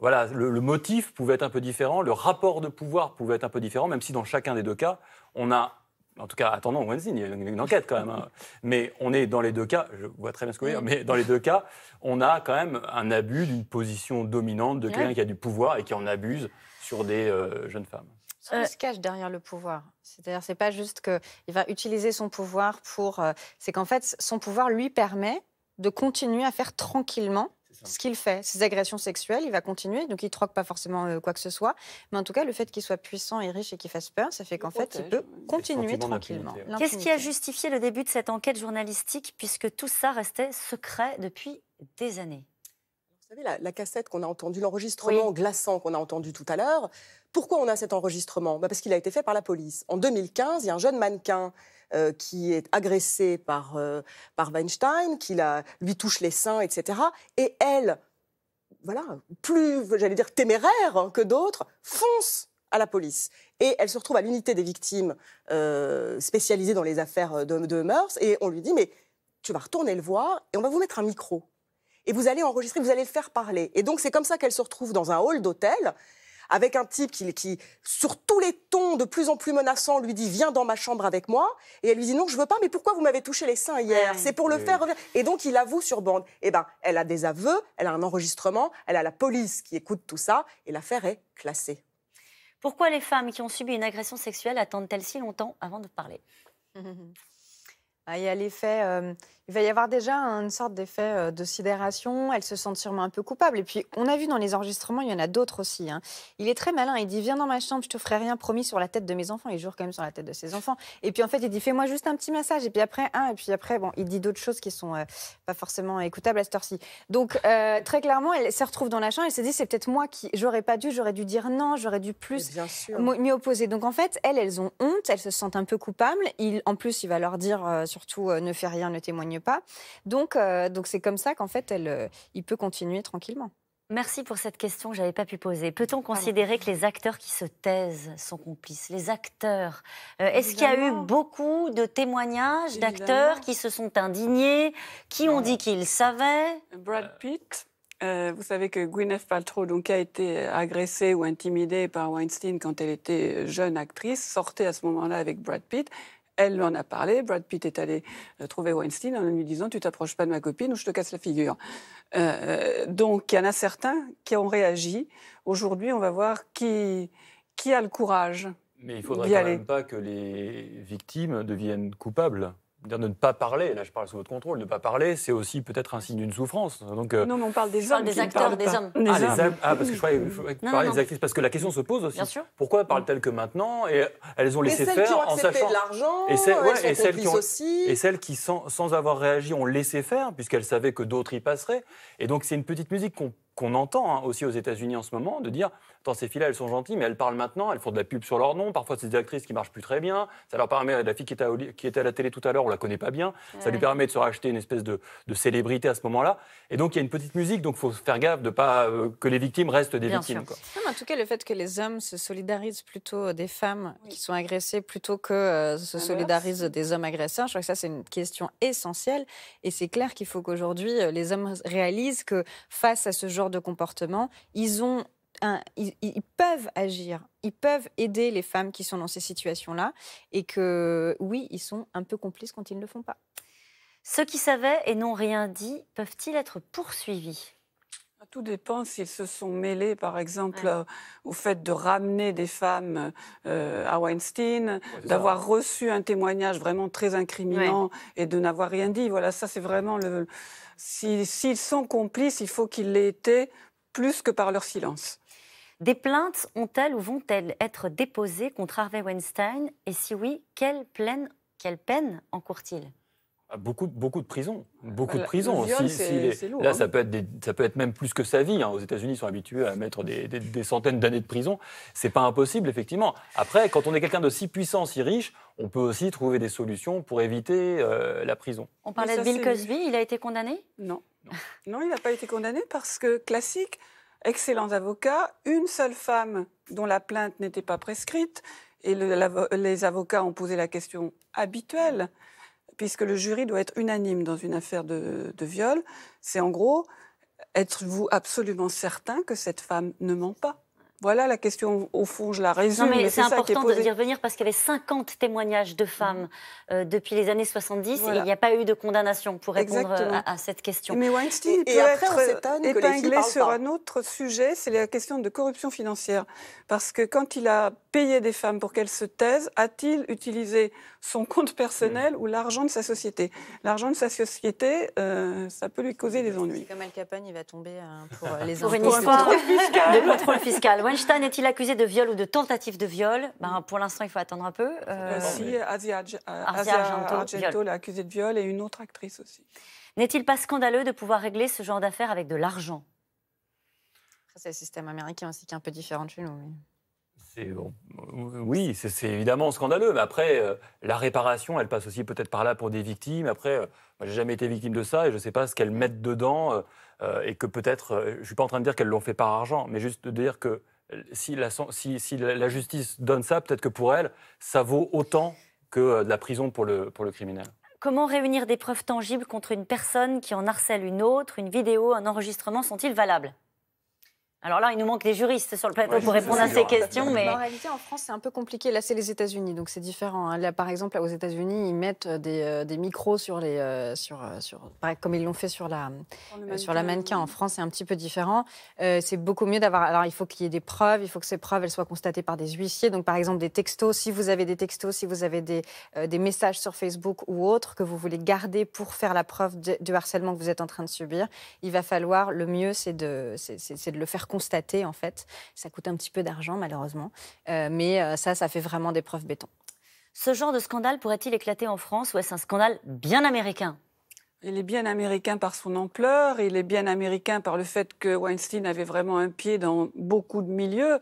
voilà, le, motif pouvait être un peu différent, le rapport de pouvoir pouvait être un peu différent, même si dans chacun des deux cas, on a, en tout cas, attendons Wenzin, il y a une, enquête quand même, hein. mais on est dans les deux cas, je vois très bien ce que vous mais dans les deux cas, on a quand même un abus d'une position dominante de quelqu'un qui a du pouvoir et qui en abuse sur des euh, jeunes femmes.
Ça euh. se cache derrière le pouvoir. C'est-à-dire, c'est pas juste qu'il va utiliser son pouvoir pour. Euh, c'est qu'en fait, son pouvoir lui permet de continuer à faire tranquillement ce qu'il fait. Ses agressions sexuelles, il va continuer, donc il troque pas forcément euh, quoi que ce soit. Mais en tout cas, le fait qu'il soit puissant et riche et qu'il fasse peur, ça fait qu'en fait, il peut continuer tranquillement. Qu'est-ce qui a justifié le début
de cette enquête journalistique, puisque tout ça restait secret depuis des années
vous savez, la, cassette qu'on a entendue, l'enregistrement glaçant qu'on a entendu tout à l'heure, pourquoi on a cet enregistrement bah Parce qu'il a été fait par la police. En 2015, il y a un jeune mannequin euh, qui est agressée par, euh, par Weinstein, qui lui touche les seins, etc. Et elle, voilà, plus, j'allais dire, téméraire hein, que d'autres, fonce à la police. Et elle se retrouve à l'unité des victimes euh, spécialisée dans les affaires de, de Et on lui dit, mais tu vas retourner le voir et on va vous mettre un micro. Et vous allez enregistrer, vous allez le faire parler. Et donc c'est comme ça qu'elle se retrouve dans un hall d'hôtel avec un type qui, qui, sur tous les tons de plus en plus menaçants, lui dit Viens dans ma chambre avec moi. Et elle lui dit Non, je veux pas, mais pourquoi vous m'avez touché les seins hier C'est pour le faire revenir. Et donc, il avoue sur bande. Eh ben, elle a des aveux, elle a un enregistrement, elle a la police qui écoute tout ça, et l'affaire est classée.
Pourquoi les femmes qui ont subi une agression sexuelle attendent-elles si longtemps avant de parler
ah, Il y a l'effet, euh, il va y avoir déjà une sorte d'effet euh, de sidération. Elles se sentent sûrement un peu coupables. Et puis, on a vu dans les enregistrements, il y en a d'autres aussi. Hein. Il est très malin. Il dit Viens dans ma chambre, je te ferai rien, promis, sur la tête de mes enfants. Il jure quand même sur la tête de ses enfants. Et puis, en fait, il dit Fais-moi juste un petit massage. Et puis après, et puis après, bon, il dit d'autres choses qui ne sont euh, pas forcément écoutables à cette heure-ci. Donc, euh, très clairement, elle se retrouve dans la chambre. Elle se dit C'est peut-être moi qui. J'aurais pas dû, j'aurais dû dire non, j'aurais dû plus m'y opposer. Donc, en fait, elles, elles ont honte. Elles se sentent un peu coupables. Il, en plus, il va leur dire surtout Ne fais rien, ne témoigne pas. Donc, euh, donc c'est comme ça qu'en fait, elle, euh, il peut continuer tranquillement. Merci pour cette question que j'avais pas pu poser. Peut-on considérer que les acteurs qui se taisent
sont complices Les acteurs. Euh, est-ce qu'il y a eu beaucoup de témoignages d'acteurs
qui se sont indignés, qui ont dit qu'ils savaient Brad Pitt. vous savez que Gwyneth Paltrow, donc, a été agressée ou intimidée par Weinstein quand elle était jeune actrice, sortait à ce moment-là avec Brad Pitt. Elle lui en a parlé. Brad Pitt est allé euh, trouver Weinstein en lui disant Tu t'approches pas de ma copine ou je te casse la figure. Euh, donc il y en a certains qui ont réagi. Aujourd'hui, on va voir qui, qui a le courage. Mais il ne faudrait quand même
pas que les victimes deviennent coupables de ne pas parler, là je parle sous votre contrôle, ne pas parler, c'est aussi peut-être un signe d'une souffrance. Donc, euh, Non,
mais on parle des hommes.
des acteurs, des hommes. Ah, ah, parce que je crois parler des actrices, parce que la question se pose aussi. Pourquoi parlent-elles que maintenant Et elles ont laissé faire qui ont en sachant. De l'argent, et, celles, et, qui aussi. et celles qui, sans, sans avoir réagi, ont laissé faire, puisqu'elles savaient que d'autres y passeraient. Et donc c'est une petite musique qu'on qu'on entend hein, aussi aux États-Unis en ce moment, de dire tant ces filles-là, elles sont gentilles, mais elles parlent maintenant, elles font de la pub sur leur nom. Parfois, c'est des actrices qui marchent plus très bien. Ça leur permet, la fille qui était à, qui était à la télé tout à l'heure, on la connaît pas bien. Ça lui permet de se racheter une espèce de, célébrité à ce moment-là. Et donc, il y a une petite musique, donc il faut faire gaffe de pas euh, que les victimes restent des victimes.
en tout cas, le fait que les hommes se solidarisent plutôt des femmes qui sont agressées plutôt que euh, se solidarisent des hommes agresseurs, je crois que ça, c'est une question essentielle. Et c'est clair qu'il faut qu'aujourd'hui, euh, les hommes réalisent que face à ce genre de comportement, ils ont ils, peuvent agir, ils peuvent aider les femmes qui sont dans ces situations-là, et que oui, ils sont un peu complices quand ils ne le font pas. Ceux qui savaient et n'ont rien dit peuvent-ils être poursuivis
tout dépend s'ils se sont mêlés, par exemple, euh, au fait de ramener des femmes euh, à Weinstein, d'avoir reçu un témoignage vraiment très incriminant et de n'avoir rien dit. Voilà, ça c'est vraiment le... S'ils sont complices, il faut qu'ils l'aient été plus que par leur silence. Des plaintes ont-elles ou vont-elles être
déposées contre Harvey Weinstein Et si oui, quelle quelle peine encourt-il
ah, beaucoup, beaucoup de prisons. Beaucoup de prisons. Si, là, ça, peut être même plus que sa vie. Hein. Aux États-Unis, ils sont habitués à mettre des, centaines d'années de prison. C'est pas impossible, effectivement. Après, quand on est quelqu'un de si puissant, si riche, on peut aussi trouver des solutions pour éviter euh, la prison. On
parlait de Bill Cosby. Il a été condamné Non. Non, il n'a pas été condamné parce que, classique, excellent avocat, une seule femme dont la plainte n'était pas prescrite, et les avocats ont posé la question habituelle puisque le jury doit être unanime dans une affaire de, viol, c'est en gros, êtes-vous absolument certain que cette femme ne ment pas voilà la question, au fond, je la résume. Non, mais, c'est important d'y
revenir parce qu'il y avait 50 témoignages de mhm. femmes euh, depuis les années 70 et il n'y a pas eu de condamnation pour répondre euh, à, cette question. Mais Weinstein et, être épinglé sur
un autre sujet, c'est la question de corruption financière. Parce que quand il a payé des femmes pour qu'elles se taisent, a-t-il utilisé son compte personnel mm. ou l'argent de sa société L'argent de sa société, euh, ça peut lui causer des ennuis.
Comme Al Capone, il va tomber hein, pour les Pour de
contrôle fiscal, Weinstein est-il accusé de viol ou de tentative de
viol ben, Pour l'instant, il faut attendre un peu. Euh, si, euh, Asia, Asia, Argento, l'a accusé de viol et une autre actrice aussi. N'est-il pas scandaleux de pouvoir régler ce genre d'affaires avec de l'argent
C'est le système américain aussi qui est un peu différent de chez nous.
Euh, oui, c'est évidemment scandaleux. Mais après, la réparation, elle passe aussi peut-être par là pour des victimes. Après, moi, j'ai jamais été victime de ça et je ne sais pas ce qu'elles mettent dedans et que peut-être, je ne suis pas en train de dire qu'elles l'ont fait par argent, mais juste de dire que si la, justice donne ça, peut-être que pour elle, ça vaut autant que euh, de la prison pour le criminel.
Comment
réunir des preuves tangibles contre une personne qui en harcèle une autre Une vidéo, un enregistrement sont-ils valables alors là, il nous manque des juristes sur le plateau pour répondre à ces questions. Mais... En
réalité, en France, c'est un peu compliqué. Là, c'est les États-Unis, donc c'est différent. Hein. Là, par exemple, aux États-Unis, ils mettent euh, euh, des, micros sur les, euh, sur, sur, comme ils l'ont fait sur la, sur la mannequin. En France, c'est un petit peu différent. c'est beaucoup mieux d'avoir. Alors, il faut qu'il y ait des preuves. Il faut que ces preuves, elles soient constatées par des huissiers. Donc, par exemple, des textos. Si vous avez des textos, si vous avez des, des messages sur Facebook ou autre que vous voulez garder pour faire la preuve du harcèlement que vous êtes en train de subir, il va falloir le mieux, c'est de, c'est de le faire constater, en fait. Ça coûte un petit peu d'argent, malheureusement. Euh, mais euh, ça, ça fait vraiment des preuves béton. Ce genre de scandale pourrait-il éclater en France ou est-ce un scandale
bien américain. Il est bien américain par son ampleur, il est bien américain par le fait que Weinstein avait vraiment un pied dans beaucoup de milieux.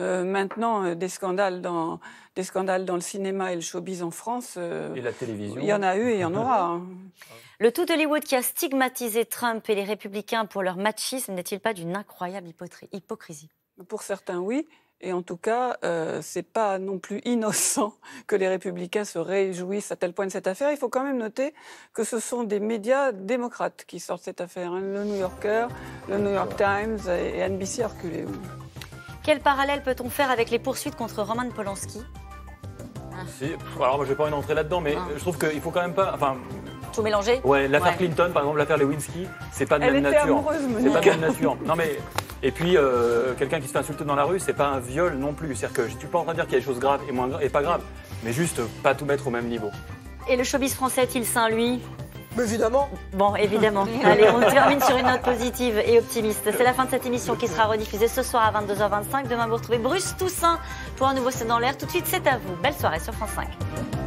Euh, maintenant, euh, des, scandales dans, des scandales dans le cinéma et le showbiz en France. Euh,
et la télévision. Il y en a eu et il y en
aura.
Hein. Le tout d'Hollywood qui a stigmatisé Trump et les républicains pour leur machisme n'est-il pas d'une incroyable hypocrisie
Pour certains, oui. Et en tout cas, euh, c'est pas non plus innocent que les républicains se réjouissent à tel point de cette affaire. Il faut quand même noter que ce sont des médias démocrates qui sortent cette affaire. Hein. Le New Yorker, le New York Times et NBC a reculé. Quel parallèle peut-on faire avec les poursuites contre Roman
Polanski
si. Alors, moi, je pas une entrée là-dedans, mais ah. je trouve qu'il faut quand même pas. Enfin,
tout mélanger Ouais, l'affaire Clinton,
par exemple, l'affaire Lewinsky, c'est pas de Elle même nature. C'est pas de même nature. Non mais et puis euh, quelqu'un qui se fait insulter dans la rue, c'est pas un viol non plus. C'est-à-dire que je suis pas en train de dire qu'il y a des choses graves et moins et pas graves, mais juste pas tout mettre au même niveau.
Et le showbiz français, est il sain, lui évidemment, Bon, évidemment. Allez, on termine sur une note positive et optimiste. C'est la fin de cette émission qui sera rediffusée ce soir à 22h25. Demain, vous retrouvez Bruce Toussaint pour un nouveau C'est dans l'air. Tout de suite, c'est à vous. Belle soirée sur France 5.